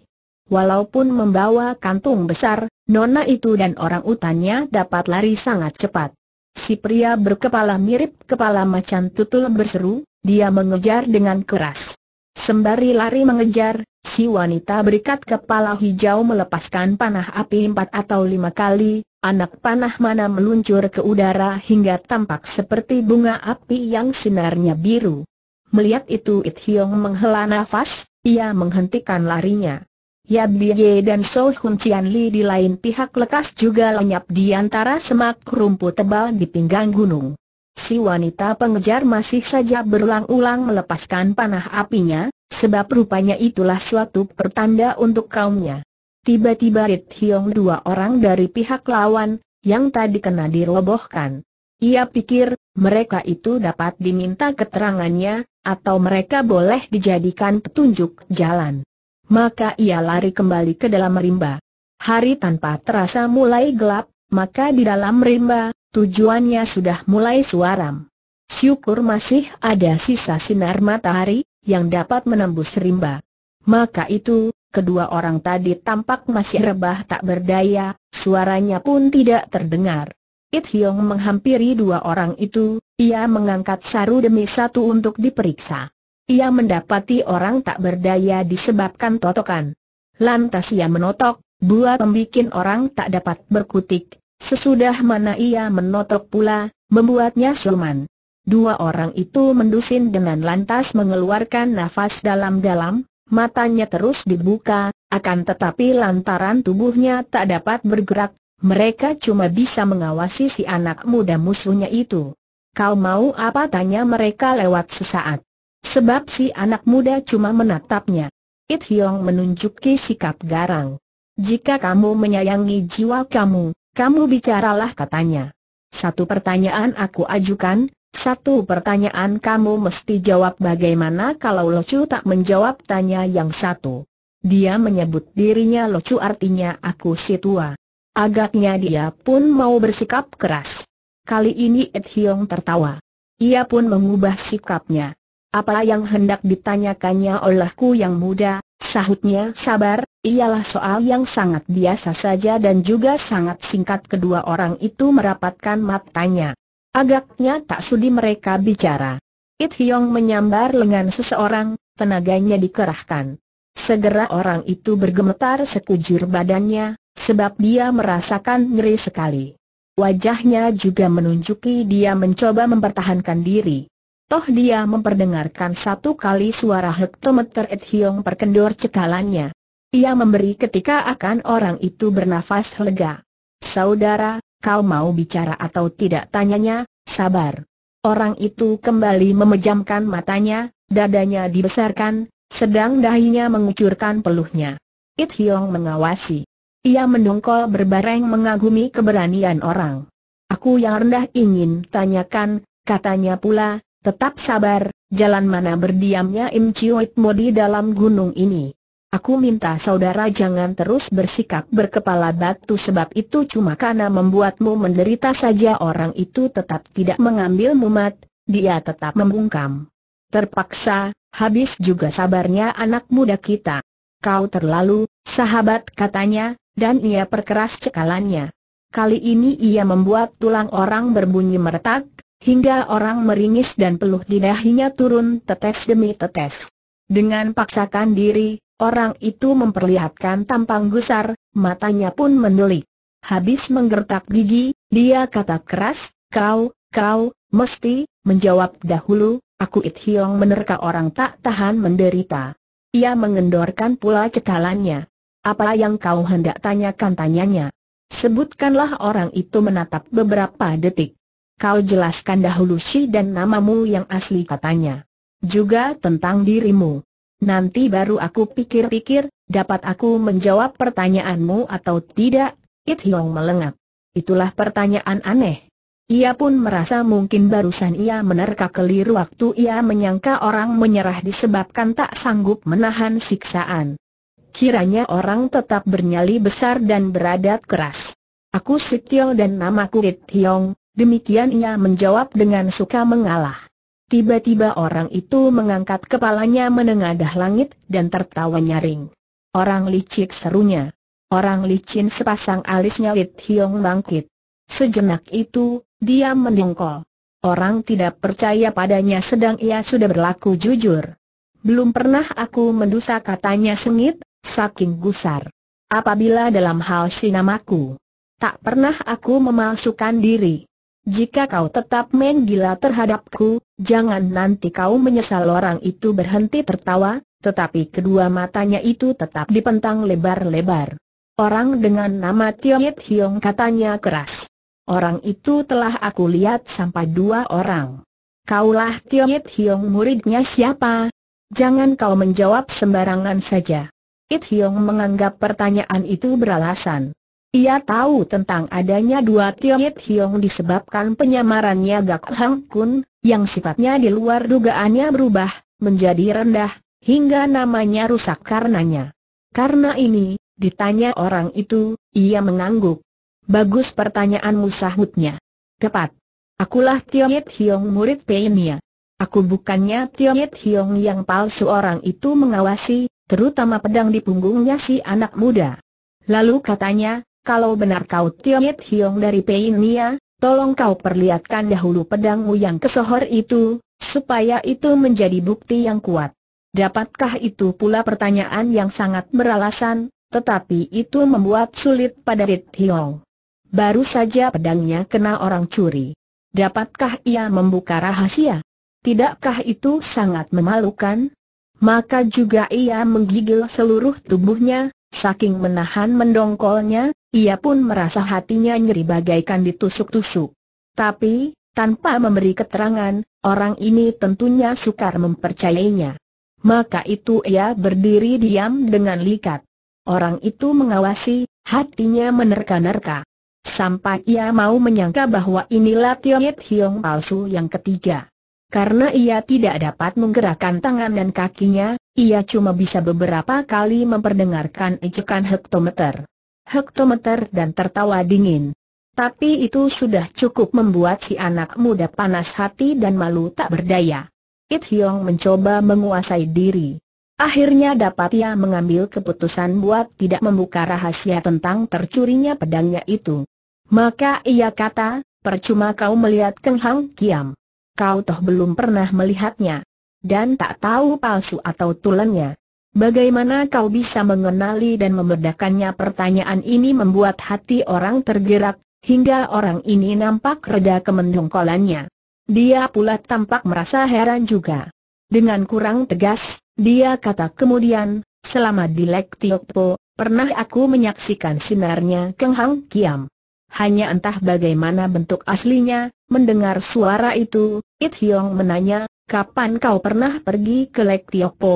Walaupun membawa kantung besar, nona itu dan orang utannya dapat lari sangat cepat. Si pria berkepala mirip kepala macan tutul berseru, dia mengejar dengan keras. Sembari lari mengejar, si wanita berikat kepala hijau melepaskan panah api empat atau lima kali, anak panah mana meluncur ke udara hingga tampak seperti bunga api yang sinarnya biru. Melihat itu It Hiong menghela nafas, ia menghentikan larinya. Yap Biye dan So Hun Cian Li di lain pihak lekas juga lenyap di antara semak rumput tebal di pinggang gunung. Si wanita pengejar masih saja berulang-ulang melepaskan panah apinya, sebab rupanya itulah suatu pertanda untuk kaumnya. Tiba-tiba It Hiong dua orang dari pihak lawan, yang tadi kena dirobohkan, ia pikir, mereka itu dapat diminta keterangannya, atau mereka boleh dijadikan petunjuk jalan. Maka ia lari kembali ke dalam rimba. Hari tanpa terasa mulai gelap, maka di dalam rimba, tujuannya sudah mulai suaram. Syukur masih ada sisa sinar matahari, yang dapat menembus rimba. Maka itu, kedua orang tadi tampak masih rebah tak berdaya, suaranya pun tidak terdengar. It Hiong menghampiri dua orang itu, ia mengangkat saru demi satu untuk diperiksa. Ia mendapati orang tak berdaya disebabkan totokan. Lantas ia menotok, buat membuat orang tak dapat berkutik. Sesudah mana ia menotok pula, membuatnya siluman. Dua orang itu mendusin dengan lantas mengeluarkan nafas dalam-dalam, matanya terus dibuka, akan tetapi lantaran tubuhnya tak dapat bergerak, mereka cuma bisa mengawasi si anak muda musuhnya itu. Kau mau apa tanya mereka lewat sesaat. Sebab si anak muda cuma menatapnya. It Hyong menunjuki sikap garang. Jika kamu menyayangi jiwa kamu, kamu bicaralah katanya. Satu pertanyaan aku ajukan, satu pertanyaan kamu mesti jawab bagaimana kalau Locu tak menjawab tanya yang satu. Dia menyebut dirinya Locu artinya aku si tua. Agaknya dia pun mau bersikap keras. Kali ini Ed Hiong tertawa. Ia pun mengubah sikapnya. Apa yang hendak ditanyakannya olehku yang muda, sahutnya sabar, ialah soal yang sangat biasa saja dan juga sangat singkat kedua orang itu merapatkan matanya. Agaknya tak sudi mereka bicara. It Hiong menyambar lengan seseorang, tenaganya dikerahkan. Segera orang itu bergemetar sekujur badannya, Sebab dia merasakan ngeri sekali. Wajahnya juga menunjuki dia mencoba mempertahankan diri. Toh dia memperdengarkan satu kali suara hektometer Ed Hiong perkendor cekalannya. Ia memberi ketika akan orang itu bernafas lega. Saudara, kau mau bicara atau tidak tanyanya, sabar. Orang itu kembali memejamkan matanya, dadanya dibesarkan, sedang dahinya mengucurkan peluhnya. It Hiong mengawasi. Ia mendongkol berbareng mengagumi keberanian orang. Aku yang rendah ingin tanyakan, katanya pula, tetap sabar, jalan mana berdiamnya Im Chiuit Modi dalam gunung ini. Aku minta saudara jangan terus bersikap berkepala batu sebab itu cuma karena membuatmu menderita saja orang itu tetap tidak mengambil mumat, dia tetap membungkam. Terpaksa, habis juga sabarnya anak muda kita. Kau terlalu, sahabat katanya, dan ia perkeras cekalannya. Kali ini ia membuat tulang orang berbunyi meretak, hingga orang meringis dan peluh di dahinya turun tetes demi tetes. Dengan paksakan diri, orang itu memperlihatkan tampang gusar, matanya pun mendelik. Habis menggertak gigi, dia kata keras, kau, kau, mesti, menjawab dahulu, aku It Hiong menerka orang tak tahan menderita. Ia mengendorkan pula cekalannya. Apa yang kau hendak tanyakan tanyanya? Sebutkanlah orang itu menatap beberapa detik. Kau jelaskan dahulu si dan namamu yang asli katanya. Juga tentang dirimu. Nanti baru aku pikir-pikir, dapat aku menjawab pertanyaanmu atau tidak? It Hiong melengak. Itulah pertanyaan aneh. Ia pun merasa mungkin barusan ia menerka keliru waktu ia menyangka orang menyerah disebabkan tak sanggup menahan siksaan kiranya orang tetap bernyali besar dan beradat keras. Aku Sitio dan nama Rit Hiong, demikian ia menjawab dengan suka mengalah. Tiba-tiba orang itu mengangkat kepalanya menengadah langit dan tertawa nyaring. Orang licik serunya. Orang licin sepasang alisnya Rit Hiong bangkit. Sejenak itu, dia mendongkol. Orang tidak percaya padanya sedang ia sudah berlaku jujur. Belum pernah aku mendusa katanya sengit, saking gusar. Apabila dalam hal sinamaku, tak pernah aku memalsukan diri. Jika kau tetap main gila terhadapku, jangan nanti kau menyesal orang itu berhenti tertawa, tetapi kedua matanya itu tetap dipentang lebar-lebar. Orang dengan nama Tiongit Hiong katanya keras. Orang itu telah aku lihat sampai dua orang. Kaulah Tiongit Hiong muridnya siapa? Jangan kau menjawab sembarangan saja. It Hiong menganggap pertanyaan itu beralasan. Ia tahu tentang adanya dua Tiong It Hiong disebabkan penyamarannya Gak Hang Kun, yang sifatnya di luar dugaannya berubah, menjadi rendah, hingga namanya rusak karenanya. Karena ini, ditanya orang itu, ia mengangguk. Bagus pertanyaanmu sahutnya. Kepat. Akulah It Hiong murid Pei Nia. Aku bukannya It Hiong yang palsu orang itu mengawasi, terutama pedang di punggungnya si anak muda. Lalu katanya, kalau benar kau Tionyet Hiong dari Peinia, tolong kau perlihatkan dahulu pedangmu yang kesohor itu, supaya itu menjadi bukti yang kuat. Dapatkah itu pula pertanyaan yang sangat beralasan, tetapi itu membuat sulit pada Rit Hiong. Baru saja pedangnya kena orang curi. Dapatkah ia membuka rahasia? Tidakkah itu sangat memalukan? maka juga ia menggigil seluruh tubuhnya, saking menahan mendongkolnya, ia pun merasa hatinya nyeri bagaikan ditusuk-tusuk. Tapi, tanpa memberi keterangan, orang ini tentunya sukar mempercayainya. Maka itu ia berdiri diam dengan likat. Orang itu mengawasi, hatinya menerka-nerka. Sampai ia mau menyangka bahwa inilah Yit Hiong palsu yang ketiga. Karena ia tidak dapat menggerakkan tangan dan kakinya, ia cuma bisa beberapa kali memperdengarkan ejekan hektometer. Hektometer dan tertawa dingin. Tapi itu sudah cukup membuat si anak muda panas hati dan malu tak berdaya. It Hyong mencoba menguasai diri. Akhirnya dapat ia mengambil keputusan buat tidak membuka rahasia tentang tercurinya pedangnya itu. Maka ia kata, percuma kau melihat Keng Hang Kiam kau toh belum pernah melihatnya. Dan tak tahu palsu atau tulennya. Bagaimana kau bisa mengenali dan membedakannya pertanyaan ini membuat hati orang tergerak, hingga orang ini nampak reda kemendongkolannya. Dia pula tampak merasa heran juga. Dengan kurang tegas, dia kata kemudian, selama di Lek Tiokpo, pernah aku menyaksikan sinarnya Keng Hang Kiam hanya entah bagaimana bentuk aslinya, mendengar suara itu, It Hiong menanya, kapan kau pernah pergi ke Lek Tiok Po?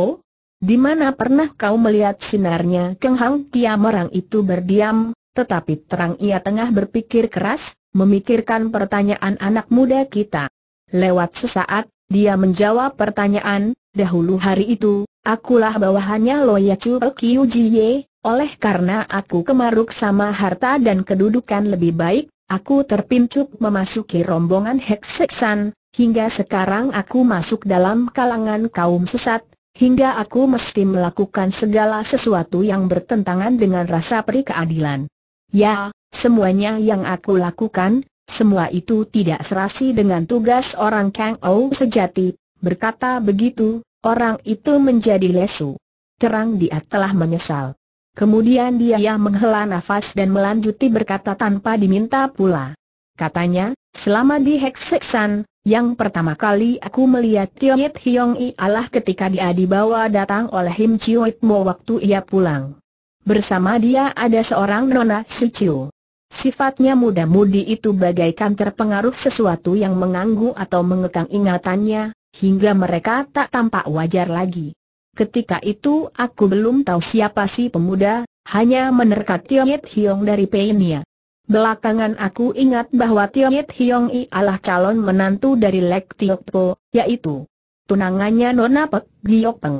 Di mana pernah kau melihat sinarnya Keng Hang Kiam orang itu berdiam, tetapi terang ia tengah berpikir keras, memikirkan pertanyaan anak muda kita. Lewat sesaat, dia menjawab pertanyaan, dahulu hari itu, akulah bawahannya Loya Chu Kiu Ye, oleh karena aku kemaruk sama harta dan kedudukan lebih baik, aku terpincuk memasuki rombongan Hexexan, hingga sekarang aku masuk dalam kalangan kaum sesat, hingga aku mesti melakukan segala sesuatu yang bertentangan dengan rasa peri keadilan. Ya, semuanya yang aku lakukan, semua itu tidak serasi dengan tugas orang Kang Ou sejati, berkata begitu, orang itu menjadi lesu. Terang dia telah menyesal. Kemudian dia menghela nafas dan melanjuti berkata tanpa diminta pula. Katanya, selama di Hekseksan, yang pertama kali aku melihat Tionyet Hiong I adalah ketika dia dibawa datang oleh Him Chiuit Mo waktu ia pulang. Bersama dia ada seorang nona Suciu. Sifatnya muda-mudi itu bagaikan terpengaruh sesuatu yang mengganggu atau mengekang ingatannya, hingga mereka tak tampak wajar lagi. Ketika itu aku belum tahu siapa si pemuda, hanya menerka Tionyet Hiong dari Peinia. Belakangan aku ingat bahwa Tionyet Hiong ialah calon menantu dari Lek Tiok Po, yaitu tunangannya Nona Pek Giok Peng.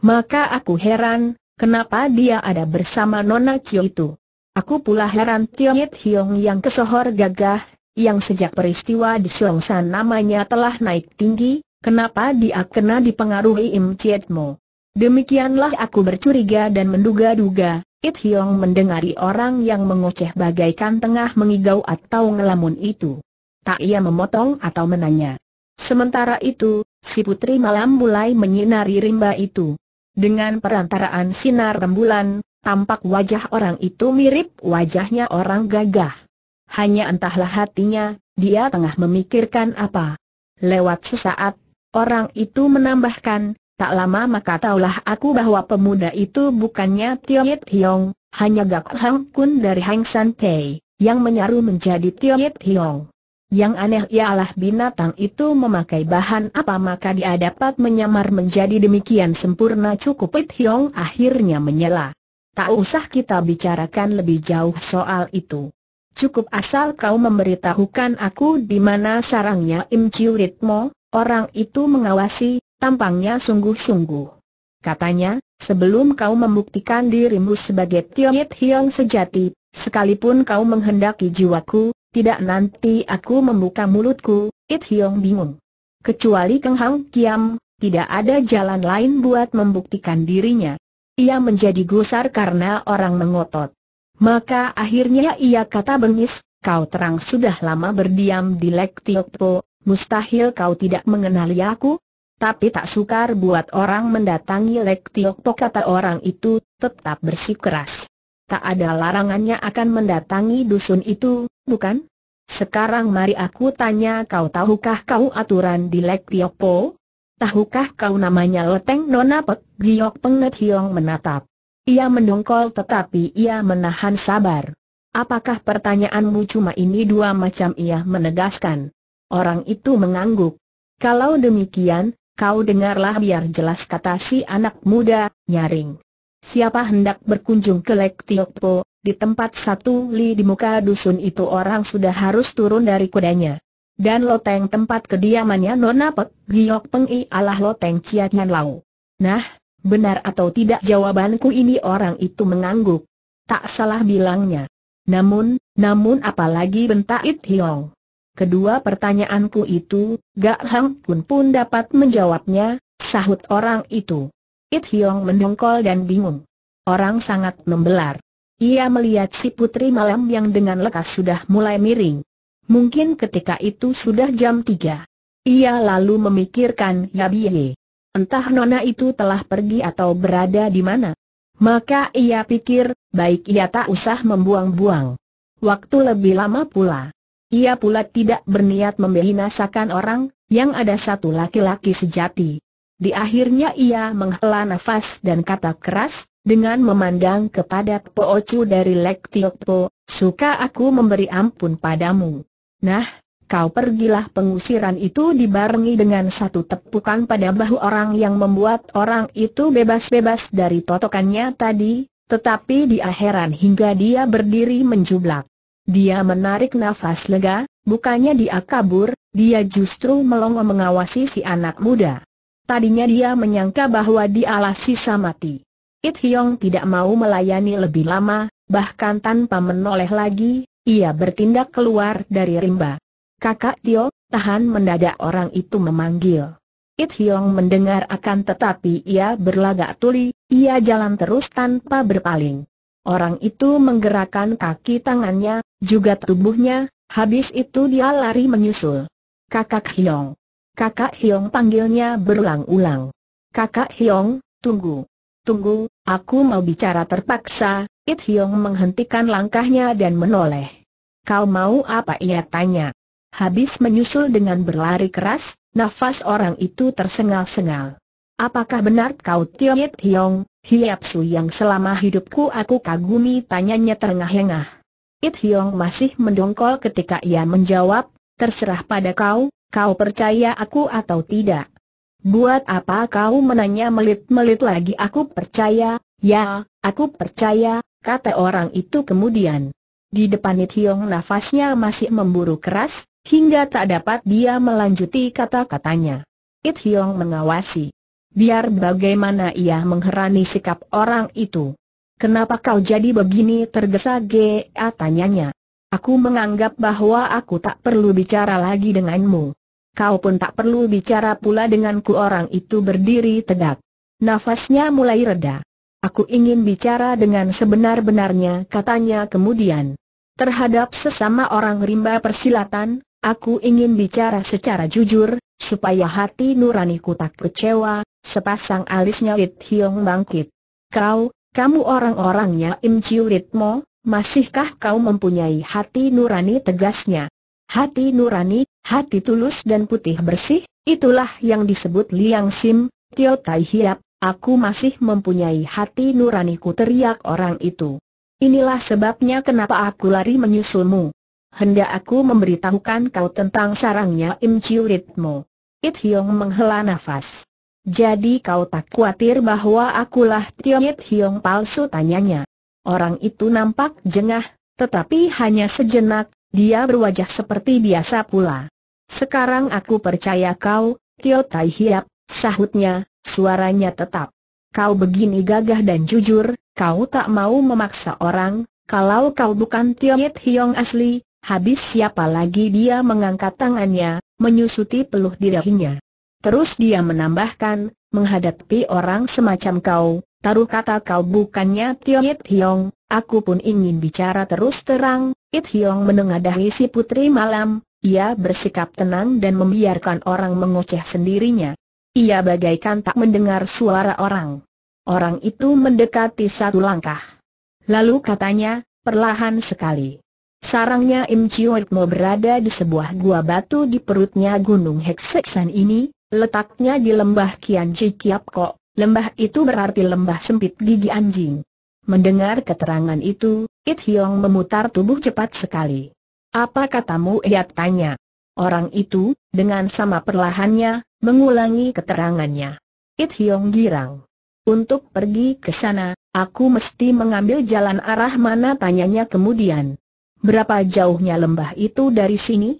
Maka aku heran, kenapa dia ada bersama Nona Cio itu. Aku pula heran Tionyet Hiong yang kesohor gagah, yang sejak peristiwa di Siongsan namanya telah naik tinggi, Kenapa dia kena dipengaruhi Im Chiet Mo? Demikianlah aku bercuriga dan menduga-duga, It Hiong mendengari orang yang mengoceh bagaikan tengah mengigau atau ngelamun itu. Tak ia memotong atau menanya. Sementara itu, si putri malam mulai menyinari rimba itu. Dengan perantaraan sinar rembulan, tampak wajah orang itu mirip wajahnya orang gagah. Hanya entahlah hatinya, dia tengah memikirkan apa. Lewat sesaat, orang itu menambahkan, Tak lama maka taulah aku bahwa pemuda itu bukannya Yit Hiong, hanya Gak Hang Kun dari Hang San Pei, yang menyaru menjadi Yit Hiong. Yang aneh ialah binatang itu memakai bahan apa maka dia dapat menyamar menjadi demikian sempurna cukup Yit Hiong akhirnya menyela. Tak usah kita bicarakan lebih jauh soal itu. Cukup asal kau memberitahukan aku di mana sarangnya Im Chiu Ritmo, orang itu mengawasi, Tampangnya sungguh-sungguh. Katanya, sebelum kau membuktikan dirimu sebagai Tiongit Hiong sejati, sekalipun kau menghendaki jiwaku, tidak nanti aku membuka mulutku, It Hiong bingung. Kecuali Keng Hang Kiam, tidak ada jalan lain buat membuktikan dirinya. Ia menjadi gusar karena orang mengotot. Maka akhirnya ia kata bengis, kau terang sudah lama berdiam di Lek Tiokpo, mustahil kau tidak mengenali aku? Tapi tak sukar buat orang mendatangi Lek Tiok kata orang itu, tetap bersikeras. Tak ada larangannya akan mendatangi dusun itu, bukan? Sekarang mari aku tanya kau tahukah kau aturan di Lek Tiok Po? Tahukah kau namanya Leteng Nona Pek Giok Pengnet Hiong menatap. Ia mendongkol tetapi ia menahan sabar. Apakah pertanyaanmu cuma ini dua macam ia menegaskan. Orang itu mengangguk. Kalau demikian, Kau dengarlah biar jelas kata si anak muda, nyaring. Siapa hendak berkunjung ke Lek Tiokpo, di tempat satu li di muka dusun itu orang sudah harus turun dari kudanya. Dan loteng tempat kediamannya Nona Pek Giok Peng I alah loteng Nyan Lau. Nah, benar atau tidak jawabanku ini orang itu mengangguk. Tak salah bilangnya. Namun, namun apalagi bentak It Hiong. Kedua pertanyaanku itu, Gak Hang Kun pun dapat menjawabnya, sahut orang itu. It Hiong mendongkol dan bingung. Orang sangat membelar. Ia melihat si putri malam yang dengan lekas sudah mulai miring. Mungkin ketika itu sudah jam tiga. Ia lalu memikirkan Yabiye. Entah nona itu telah pergi atau berada di mana. Maka ia pikir, baik ia tak usah membuang-buang. Waktu lebih lama pula. Ia pula tidak berniat membinasakan orang, yang ada satu laki-laki sejati. Di akhirnya ia menghela nafas dan kata keras, dengan memandang kepada Po Ocu dari Lek Tiok suka aku memberi ampun padamu. Nah, kau pergilah pengusiran itu dibarengi dengan satu tepukan pada bahu orang yang membuat orang itu bebas-bebas dari totokannya tadi, tetapi dia heran hingga dia berdiri menjublak. Dia menarik nafas lega, bukannya dia kabur, dia justru melongo mengawasi si anak muda. Tadinya dia menyangka bahwa dialah sisa mati. It Hyong tidak mau melayani lebih lama, bahkan tanpa menoleh lagi, ia bertindak keluar dari rimba. Kakak Tio, tahan mendadak orang itu memanggil. It Hyong mendengar akan tetapi ia berlagak tuli, ia jalan terus tanpa berpaling. Orang itu menggerakkan kaki tangannya, juga tubuhnya, habis itu dia lari menyusul. Kakak Hiong. Kakak Hiong panggilnya berulang-ulang. Kakak Hiong, tunggu. Tunggu, aku mau bicara terpaksa, It Hiong menghentikan langkahnya dan menoleh. Kau mau apa ia tanya. Habis menyusul dengan berlari keras, nafas orang itu tersengal-sengal. Apakah benar kau It Hiong, Hiapsu yang selama hidupku aku kagumi tanyanya terengah-engah. It Hiong masih mendongkol ketika ia menjawab, terserah pada kau, kau percaya aku atau tidak. Buat apa kau menanya melit-melit lagi aku percaya, ya, aku percaya, kata orang itu kemudian. Di depan It Hiong nafasnya masih memburu keras, hingga tak dapat dia melanjuti kata-katanya. It Hiong mengawasi biar bagaimana ia mengherani sikap orang itu. Kenapa kau jadi begini tergesa-gesa tanyanya. Aku menganggap bahwa aku tak perlu bicara lagi denganmu. Kau pun tak perlu bicara pula denganku orang itu berdiri tegak. Nafasnya mulai reda. Aku ingin bicara dengan sebenar-benarnya katanya kemudian. Terhadap sesama orang rimba persilatan, aku ingin bicara secara jujur, supaya hati nuraniku tak kecewa, Sepasang alisnya Lit Hiong bangkit. Kau, kamu orang-orangnya Im Chiu Ritmo, masihkah kau mempunyai hati nurani tegasnya? Hati nurani, hati tulus dan putih bersih, itulah yang disebut Liang Sim, Tio Tai Hiap, aku masih mempunyai hati nuraniku teriak orang itu. Inilah sebabnya kenapa aku lari menyusulmu. Hendak aku memberitahukan kau tentang sarangnya Im Chiu Ritmo. It Hiong menghela nafas. Jadi kau tak khawatir bahwa akulah Tionyet Hiong palsu tanyanya. Orang itu nampak jengah, tetapi hanya sejenak, dia berwajah seperti biasa pula. Sekarang aku percaya kau, Tio Tai Hiap, sahutnya, suaranya tetap. Kau begini gagah dan jujur, kau tak mau memaksa orang, kalau kau bukan Tionyet Hiong asli, habis siapa lagi dia mengangkat tangannya, menyusuti peluh di dahinya. Terus dia menambahkan, menghadapi orang semacam kau, taruh kata kau bukannya Tio It Hiong, aku pun ingin bicara terus terang, It Hiong menengadahi si putri malam, ia bersikap tenang dan membiarkan orang mengoceh sendirinya. Ia bagaikan tak mendengar suara orang. Orang itu mendekati satu langkah. Lalu katanya, perlahan sekali. Sarangnya Im mau berada di sebuah gua batu di perutnya Gunung Hekseksan ini, Letaknya di lembah Kian Cikiap kok, lembah itu berarti lembah sempit gigi anjing. Mendengar keterangan itu, It Hiong memutar tubuh cepat sekali. Apa katamu ia tanya. Orang itu, dengan sama perlahannya, mengulangi keterangannya. It Hiong girang. Untuk pergi ke sana, aku mesti mengambil jalan arah mana tanyanya kemudian. Berapa jauhnya lembah itu dari sini?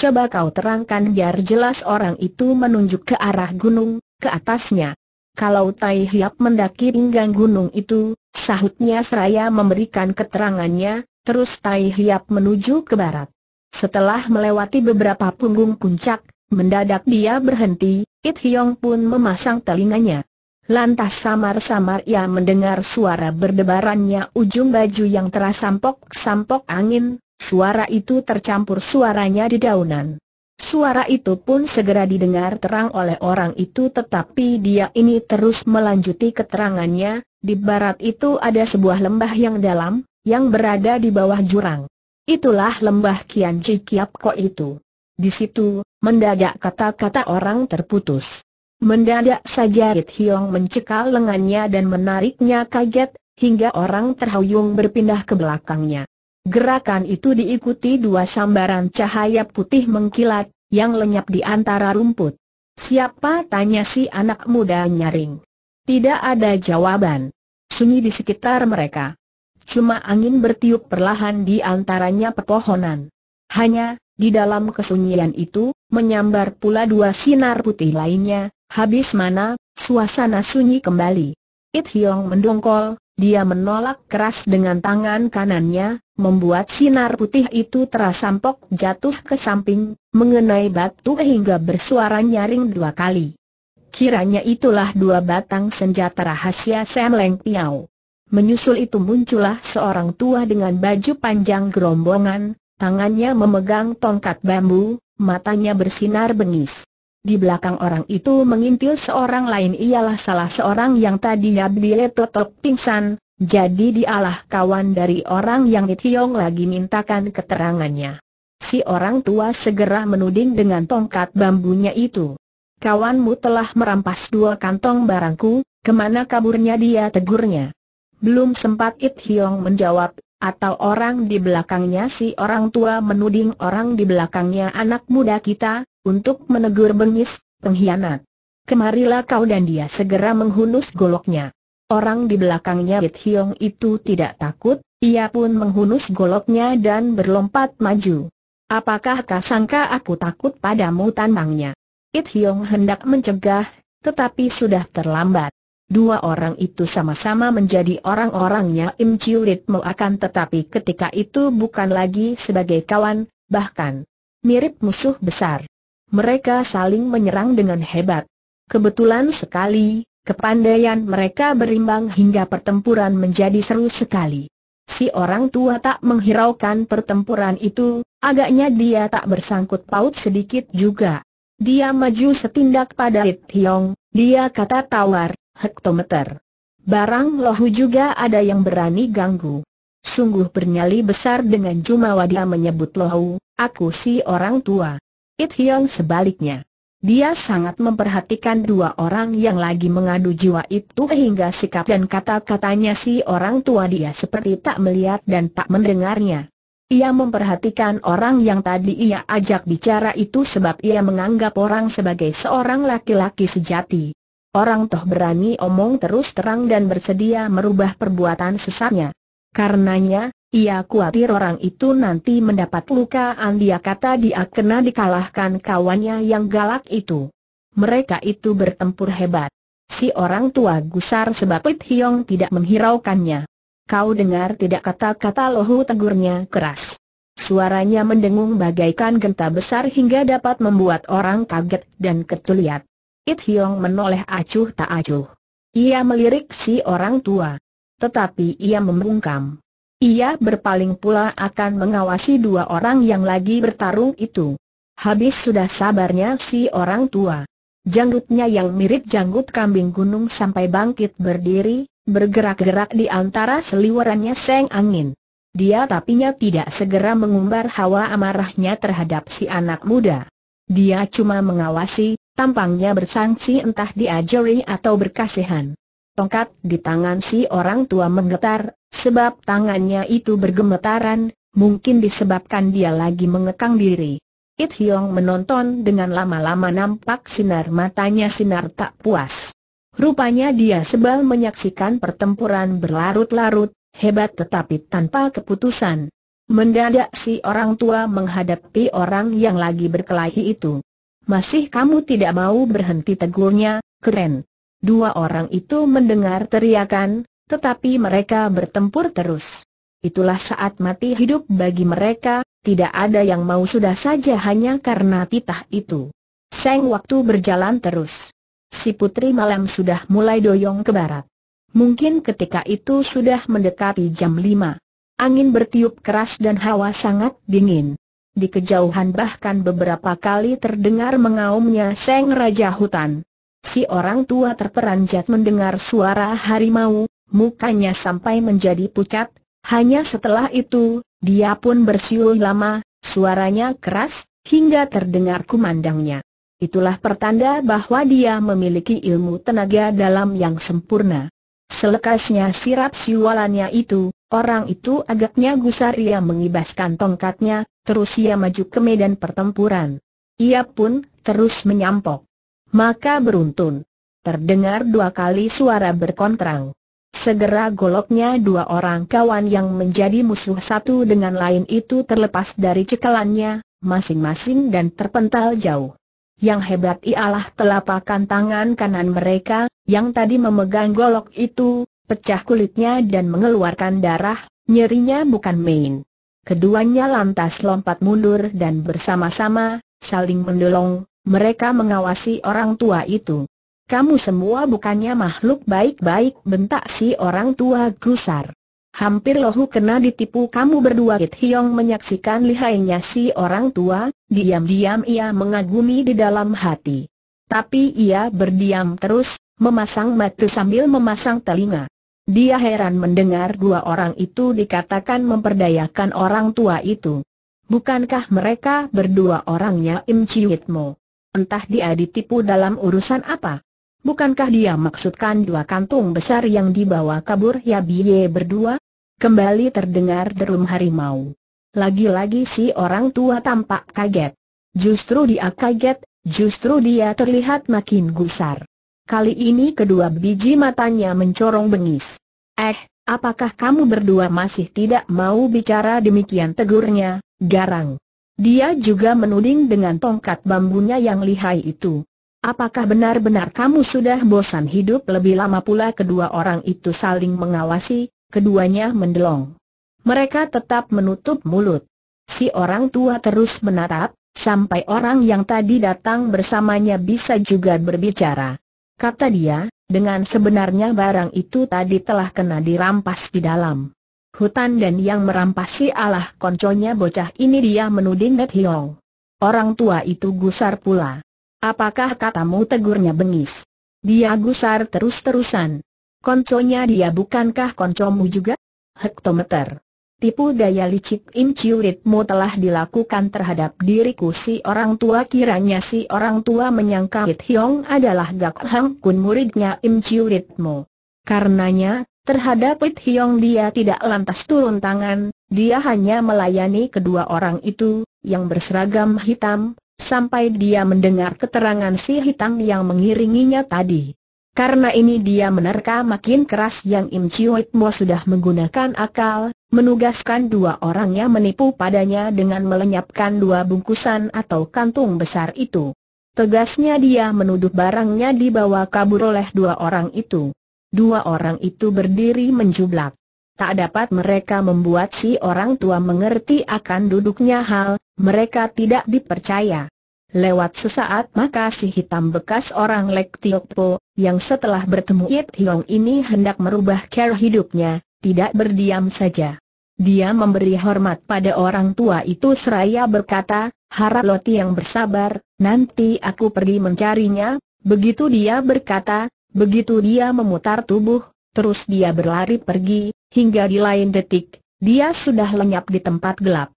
Coba kau terangkan biar jelas orang itu menunjuk ke arah gunung, ke atasnya. Kalau Tai Hiap mendaki pinggang gunung itu, sahutnya seraya memberikan keterangannya, terus Tai Hiap menuju ke barat. Setelah melewati beberapa punggung puncak, mendadak dia berhenti, It Hiong pun memasang telinganya. Lantas samar-samar ia mendengar suara berdebarannya ujung baju yang terasampok-sampok angin, Suara itu tercampur suaranya di daunan. Suara itu pun segera didengar terang oleh orang itu tetapi dia ini terus melanjuti keterangannya, di barat itu ada sebuah lembah yang dalam, yang berada di bawah jurang. Itulah lembah Kian Kiap Ko itu. Di situ, mendadak kata-kata orang terputus. Mendadak saja Rit Hiong mencekal lengannya dan menariknya kaget, hingga orang terhuyung berpindah ke belakangnya. Gerakan itu diikuti dua sambaran cahaya putih mengkilat, yang lenyap di antara rumput. Siapa? tanya si anak muda nyaring. Tidak ada jawaban. Sunyi di sekitar mereka. Cuma angin bertiup perlahan di antaranya pepohonan. Hanya, di dalam kesunyian itu, menyambar pula dua sinar putih lainnya, habis mana, suasana sunyi kembali. It Hiong mendongkol, dia menolak keras dengan tangan kanannya, membuat sinar putih itu terasampok jatuh ke samping, mengenai batu hingga bersuara nyaring dua kali. Kiranya itulah dua batang senjata rahasia Sam Leng Piao. Menyusul itu muncullah seorang tua dengan baju panjang gerombongan, tangannya memegang tongkat bambu, matanya bersinar bengis. Di belakang orang itu mengintil seorang lain ialah salah seorang yang tadinya bile totok pingsan, jadi dialah kawan dari orang yang Hiong lagi mintakan keterangannya. Si orang tua segera menuding dengan tongkat bambunya itu. Kawanmu telah merampas dua kantong barangku, kemana kaburnya dia tegurnya. Belum sempat It Hiong menjawab, atau orang di belakangnya si orang tua menuding orang di belakangnya anak muda kita, untuk menegur bengis, pengkhianat. Kemarilah kau dan dia segera menghunus goloknya. Orang di belakangnya It Hiong itu tidak takut, ia pun menghunus goloknya dan berlompat maju. Apakah kau sangka aku takut padamu tantangnya? It Hiong hendak mencegah, tetapi sudah terlambat. Dua orang itu sama-sama menjadi orang-orangnya Im Chiu Rit Mo akan tetapi ketika itu bukan lagi sebagai kawan, bahkan mirip musuh besar. Mereka saling menyerang dengan hebat. Kebetulan sekali, kepandaian mereka berimbang hingga pertempuran menjadi seru sekali. Si orang tua tak menghiraukan pertempuran itu, agaknya dia tak bersangkut paut sedikit juga. Dia maju setindak pada It Hiong, dia kata tawar, hektometer. Barang lohu juga ada yang berani ganggu. Sungguh bernyali besar dengan Jumawa dia menyebut lohu, aku si orang tua. It Hyong sebaliknya. Dia sangat memperhatikan dua orang yang lagi mengadu jiwa itu hingga sikap dan kata-katanya si orang tua dia seperti tak melihat dan tak mendengarnya. Ia memperhatikan orang yang tadi ia ajak bicara itu sebab ia menganggap orang sebagai seorang laki-laki sejati. Orang toh berani omong terus terang dan bersedia merubah perbuatan sesatnya. Karenanya, ia khawatir orang itu nanti mendapat luka. dia kata dia kena dikalahkan kawannya yang galak itu. Mereka itu bertempur hebat. Si orang tua gusar sebab Pit Hiong tidak menghiraukannya. Kau dengar tidak kata-kata lohu tegurnya keras. Suaranya mendengung bagaikan genta besar hingga dapat membuat orang kaget dan ketuliat. It Hiong menoleh acuh tak acuh. Ia melirik si orang tua. Tetapi ia membungkam. Ia berpaling pula akan mengawasi dua orang yang lagi bertarung itu. Habis sudah sabarnya si orang tua. Janggutnya yang mirip janggut kambing gunung sampai bangkit berdiri, bergerak-gerak di antara seliwarannya seng angin. Dia tapinya tidak segera mengumbar hawa amarahnya terhadap si anak muda. Dia cuma mengawasi, Tampangnya bersangsi entah diajari atau berkasihan. Tongkat di tangan si orang tua menggetar, sebab tangannya itu bergemetaran, mungkin disebabkan dia lagi mengekang diri. It Hiong menonton dengan lama-lama nampak sinar matanya sinar tak puas. Rupanya dia sebal menyaksikan pertempuran berlarut-larut, hebat tetapi tanpa keputusan. Mendadak si orang tua menghadapi orang yang lagi berkelahi itu. Masih kamu tidak mau berhenti tegurnya, keren. Dua orang itu mendengar teriakan, tetapi mereka bertempur terus. Itulah saat mati hidup bagi mereka, tidak ada yang mau sudah saja hanya karena titah itu. Seng waktu berjalan terus. Si putri malam sudah mulai doyong ke barat. Mungkin ketika itu sudah mendekati jam lima. Angin bertiup keras dan hawa sangat dingin. Di kejauhan bahkan beberapa kali terdengar mengaumnya Seng Raja Hutan. Si orang tua terperanjat mendengar suara harimau, mukanya sampai menjadi pucat, hanya setelah itu, dia pun bersiul lama, suaranya keras, hingga terdengar kumandangnya. Itulah pertanda bahwa dia memiliki ilmu tenaga dalam yang sempurna. Selekasnya sirap siwalannya itu, orang itu agaknya gusar ia mengibaskan tongkatnya, terus ia maju ke medan pertempuran. Ia pun terus menyampok. Maka beruntun. Terdengar dua kali suara berkontrang. Segera goloknya dua orang kawan yang menjadi musuh satu dengan lain itu terlepas dari cekalannya, masing-masing dan terpental jauh. Yang hebat ialah telapakan tangan kanan mereka, yang tadi memegang golok itu, pecah kulitnya dan mengeluarkan darah, nyerinya bukan main. Keduanya lantas lompat mundur dan bersama-sama, saling mendolong, mereka mengawasi orang tua itu. Kamu semua bukannya makhluk baik-baik bentak si orang tua gusar. Hampir lohu kena ditipu kamu berdua Kit Hiong menyaksikan lihainya si orang tua, diam-diam ia mengagumi di dalam hati. Tapi ia berdiam terus, memasang mata sambil memasang telinga. Dia heran mendengar dua orang itu dikatakan memperdayakan orang tua itu. Bukankah mereka berdua orangnya Im Chiwitmo? Entah dia ditipu dalam urusan apa? Bukankah dia maksudkan dua kantung besar yang dibawa kabur ya biye berdua? Kembali terdengar derum harimau. Lagi-lagi si orang tua tampak kaget. Justru dia kaget, justru dia terlihat makin gusar. Kali ini kedua biji matanya mencorong bengis. Eh, apakah kamu berdua masih tidak mau bicara demikian tegurnya, garang? Dia juga menuding dengan tongkat bambunya yang lihai itu. Apakah benar-benar kamu sudah bosan hidup lebih lama pula kedua orang itu saling mengawasi, keduanya mendelong. Mereka tetap menutup mulut. Si orang tua terus menatap, sampai orang yang tadi datang bersamanya bisa juga berbicara. Kata dia, dengan sebenarnya barang itu tadi telah kena dirampas di dalam hutan dan yang merampasi Allah konconya bocah ini dia menuding Net Hiong. Orang tua itu gusar pula. Apakah katamu tegurnya bengis? Dia gusar terus-terusan. Konconya dia bukankah koncomu juga? Hektometer. Tipu daya licik Im telah dilakukan terhadap diriku si orang tua kiranya si orang tua menyangka Hit Hiong adalah Gak Hang Kun muridnya Im Karenanya, terhadap Hit Hiong dia tidak lantas turun tangan, dia hanya melayani kedua orang itu, yang berseragam hitam, sampai dia mendengar keterangan si hitam yang mengiringinya tadi. Karena ini dia menerka makin keras yang Im Chiu Mo sudah menggunakan akal, menugaskan dua orangnya menipu padanya dengan melenyapkan dua bungkusan atau kantung besar itu. Tegasnya dia menuduh barangnya dibawa kabur oleh dua orang itu. Dua orang itu berdiri menjublak. Tak dapat mereka membuat si orang tua mengerti akan duduknya hal, mereka tidak dipercaya. Lewat sesaat maka si hitam bekas orang Lek Po yang setelah bertemu Yip Hiong ini hendak merubah cara hidupnya, tidak berdiam saja. Dia memberi hormat pada orang tua itu seraya berkata, harap Loti yang bersabar, nanti aku pergi mencarinya. Begitu dia berkata, begitu dia memutar tubuh, terus dia berlari pergi, hingga di lain detik, dia sudah lenyap di tempat gelap.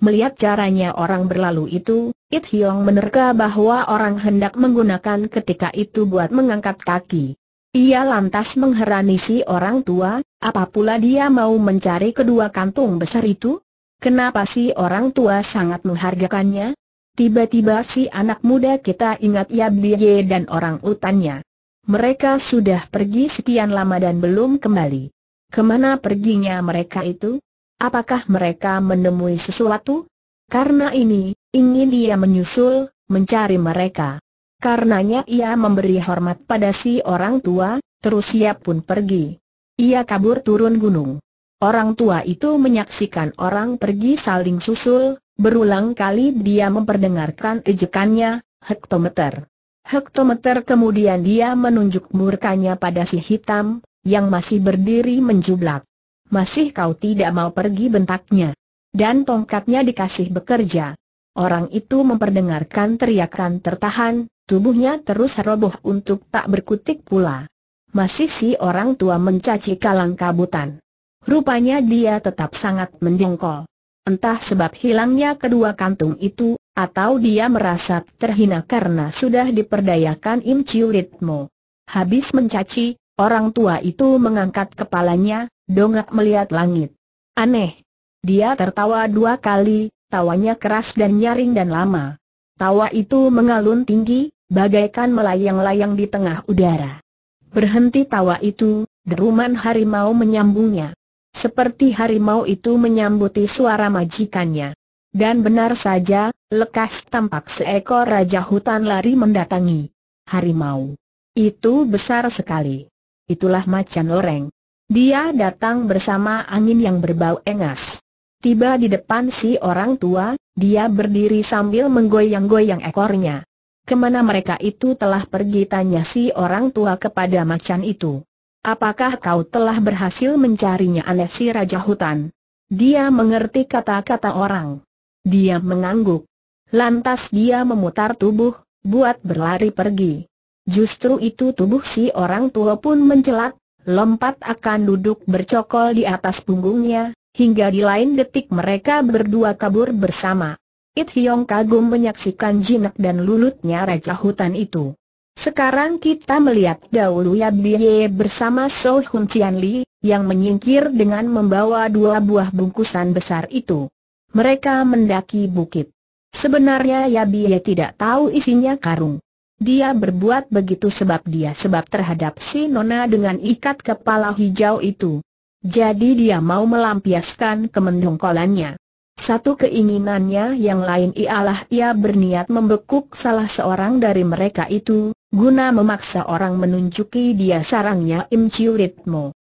Melihat caranya orang berlalu itu, It Hiong menerka bahwa orang hendak menggunakan ketika itu buat mengangkat kaki. Ia lantas mengherani si orang tua, apa pula dia mau mencari kedua kantung besar itu? Kenapa si orang tua sangat menghargakannya? Tiba-tiba si anak muda kita ingat Yab Ye dan orang utannya. Mereka sudah pergi sekian lama dan belum kembali. Kemana perginya mereka itu? Apakah mereka menemui sesuatu? Karena ini, ingin dia menyusul, mencari mereka. Karenanya ia memberi hormat pada si orang tua, terus ia pun pergi. Ia kabur turun gunung. Orang tua itu menyaksikan orang pergi saling susul, berulang kali dia memperdengarkan ejekannya, hektometer. Hektometer kemudian dia menunjuk murkanya pada si hitam, yang masih berdiri menjublak. Masih kau tidak mau pergi bentaknya. Dan tongkatnya dikasih bekerja. Orang itu memperdengarkan teriakan tertahan, tubuhnya terus roboh untuk tak berkutik pula. Masih si orang tua mencaci kalang kabutan. Rupanya dia tetap sangat mendengkol. Entah sebab hilangnya kedua kantung itu, atau dia merasa terhina karena sudah diperdayakan Im Chiu Ritmo. Habis mencaci, Orang tua itu mengangkat kepalanya, dongak melihat langit. Aneh. Dia tertawa dua kali, tawanya keras dan nyaring dan lama. Tawa itu mengalun tinggi, bagaikan melayang-layang di tengah udara. Berhenti tawa itu, deruman harimau menyambungnya. Seperti harimau itu menyambuti suara majikannya. Dan benar saja, lekas tampak seekor raja hutan lari mendatangi. Harimau. Itu besar sekali itulah macan loreng. Dia datang bersama angin yang berbau engas. Tiba di depan si orang tua, dia berdiri sambil menggoyang-goyang ekornya. Kemana mereka itu telah pergi tanya si orang tua kepada macan itu. Apakah kau telah berhasil mencarinya aneh si Raja Hutan? Dia mengerti kata-kata orang. Dia mengangguk. Lantas dia memutar tubuh, buat berlari pergi. Justru itu tubuh si orang tua pun mencelat, lompat akan duduk bercokol di atas punggungnya, hingga di lain detik mereka berdua kabur bersama. It Hiong kagum menyaksikan jinak dan lulutnya raja hutan itu. Sekarang kita melihat dahulu Ya Bie bersama So Hun Cian Li, yang menyingkir dengan membawa dua buah bungkusan besar itu. Mereka mendaki bukit. Sebenarnya Ya Bie tidak tahu isinya karung. Dia berbuat begitu sebab dia sebab terhadap si Nona dengan ikat kepala hijau itu. Jadi dia mau melampiaskan kemendongkolannya. Satu keinginannya yang lain ialah ia berniat membekuk salah seorang dari mereka itu, guna memaksa orang menunjuki dia sarangnya Im Chiu Ritmo.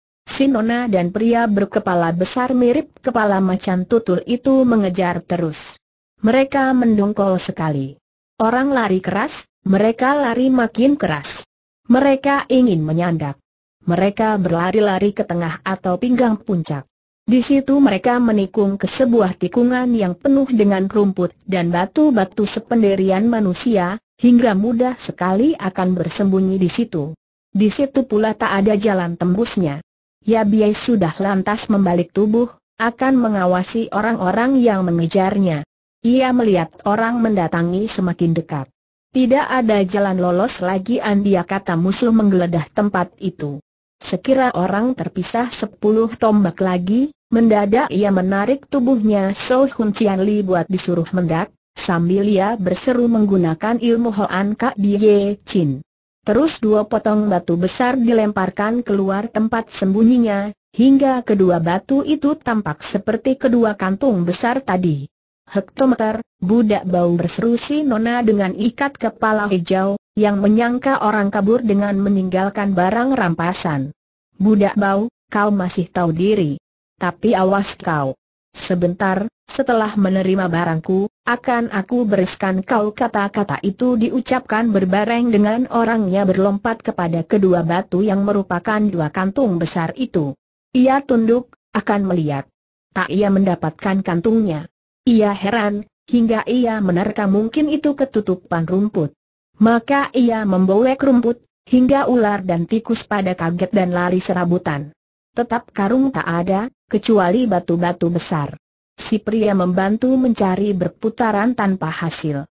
Nona dan pria berkepala besar mirip kepala macan tutul itu mengejar terus. Mereka mendongkol sekali. Orang lari keras, mereka lari makin keras. Mereka ingin menyandak. Mereka berlari-lari ke tengah atau pinggang puncak. Di situ mereka menikung ke sebuah tikungan yang penuh dengan rumput dan batu-batu sependirian manusia, hingga mudah sekali akan bersembunyi di situ. Di situ pula tak ada jalan tembusnya. Ya biay sudah lantas membalik tubuh, akan mengawasi orang-orang yang mengejarnya. Ia melihat orang mendatangi semakin dekat. Tidak ada jalan lolos lagi Andia kata musuh menggeledah tempat itu. Sekira orang terpisah sepuluh tombak lagi, mendadak ia menarik tubuhnya So Hun Cian Li buat disuruh mendak, sambil ia berseru menggunakan ilmu Hoan Kak Ye Chin. Terus dua potong batu besar dilemparkan keluar tempat sembunyinya, hingga kedua batu itu tampak seperti kedua kantung besar tadi. Hektometer, budak bau berseru si Nona dengan ikat kepala hijau, yang menyangka orang kabur dengan meninggalkan barang rampasan. Budak bau, kau masih tahu diri. Tapi awas kau. Sebentar, setelah menerima barangku, akan aku bereskan kau kata-kata itu diucapkan berbareng dengan orangnya berlompat kepada kedua batu yang merupakan dua kantung besar itu. Ia tunduk, akan melihat. Tak ia mendapatkan kantungnya. Ia heran, hingga ia menerka mungkin itu ketutupan rumput. Maka ia membolek rumput, hingga ular dan tikus pada kaget dan lari serabutan. Tetap karung tak ada, kecuali batu-batu besar. Si pria membantu mencari berputaran tanpa hasil.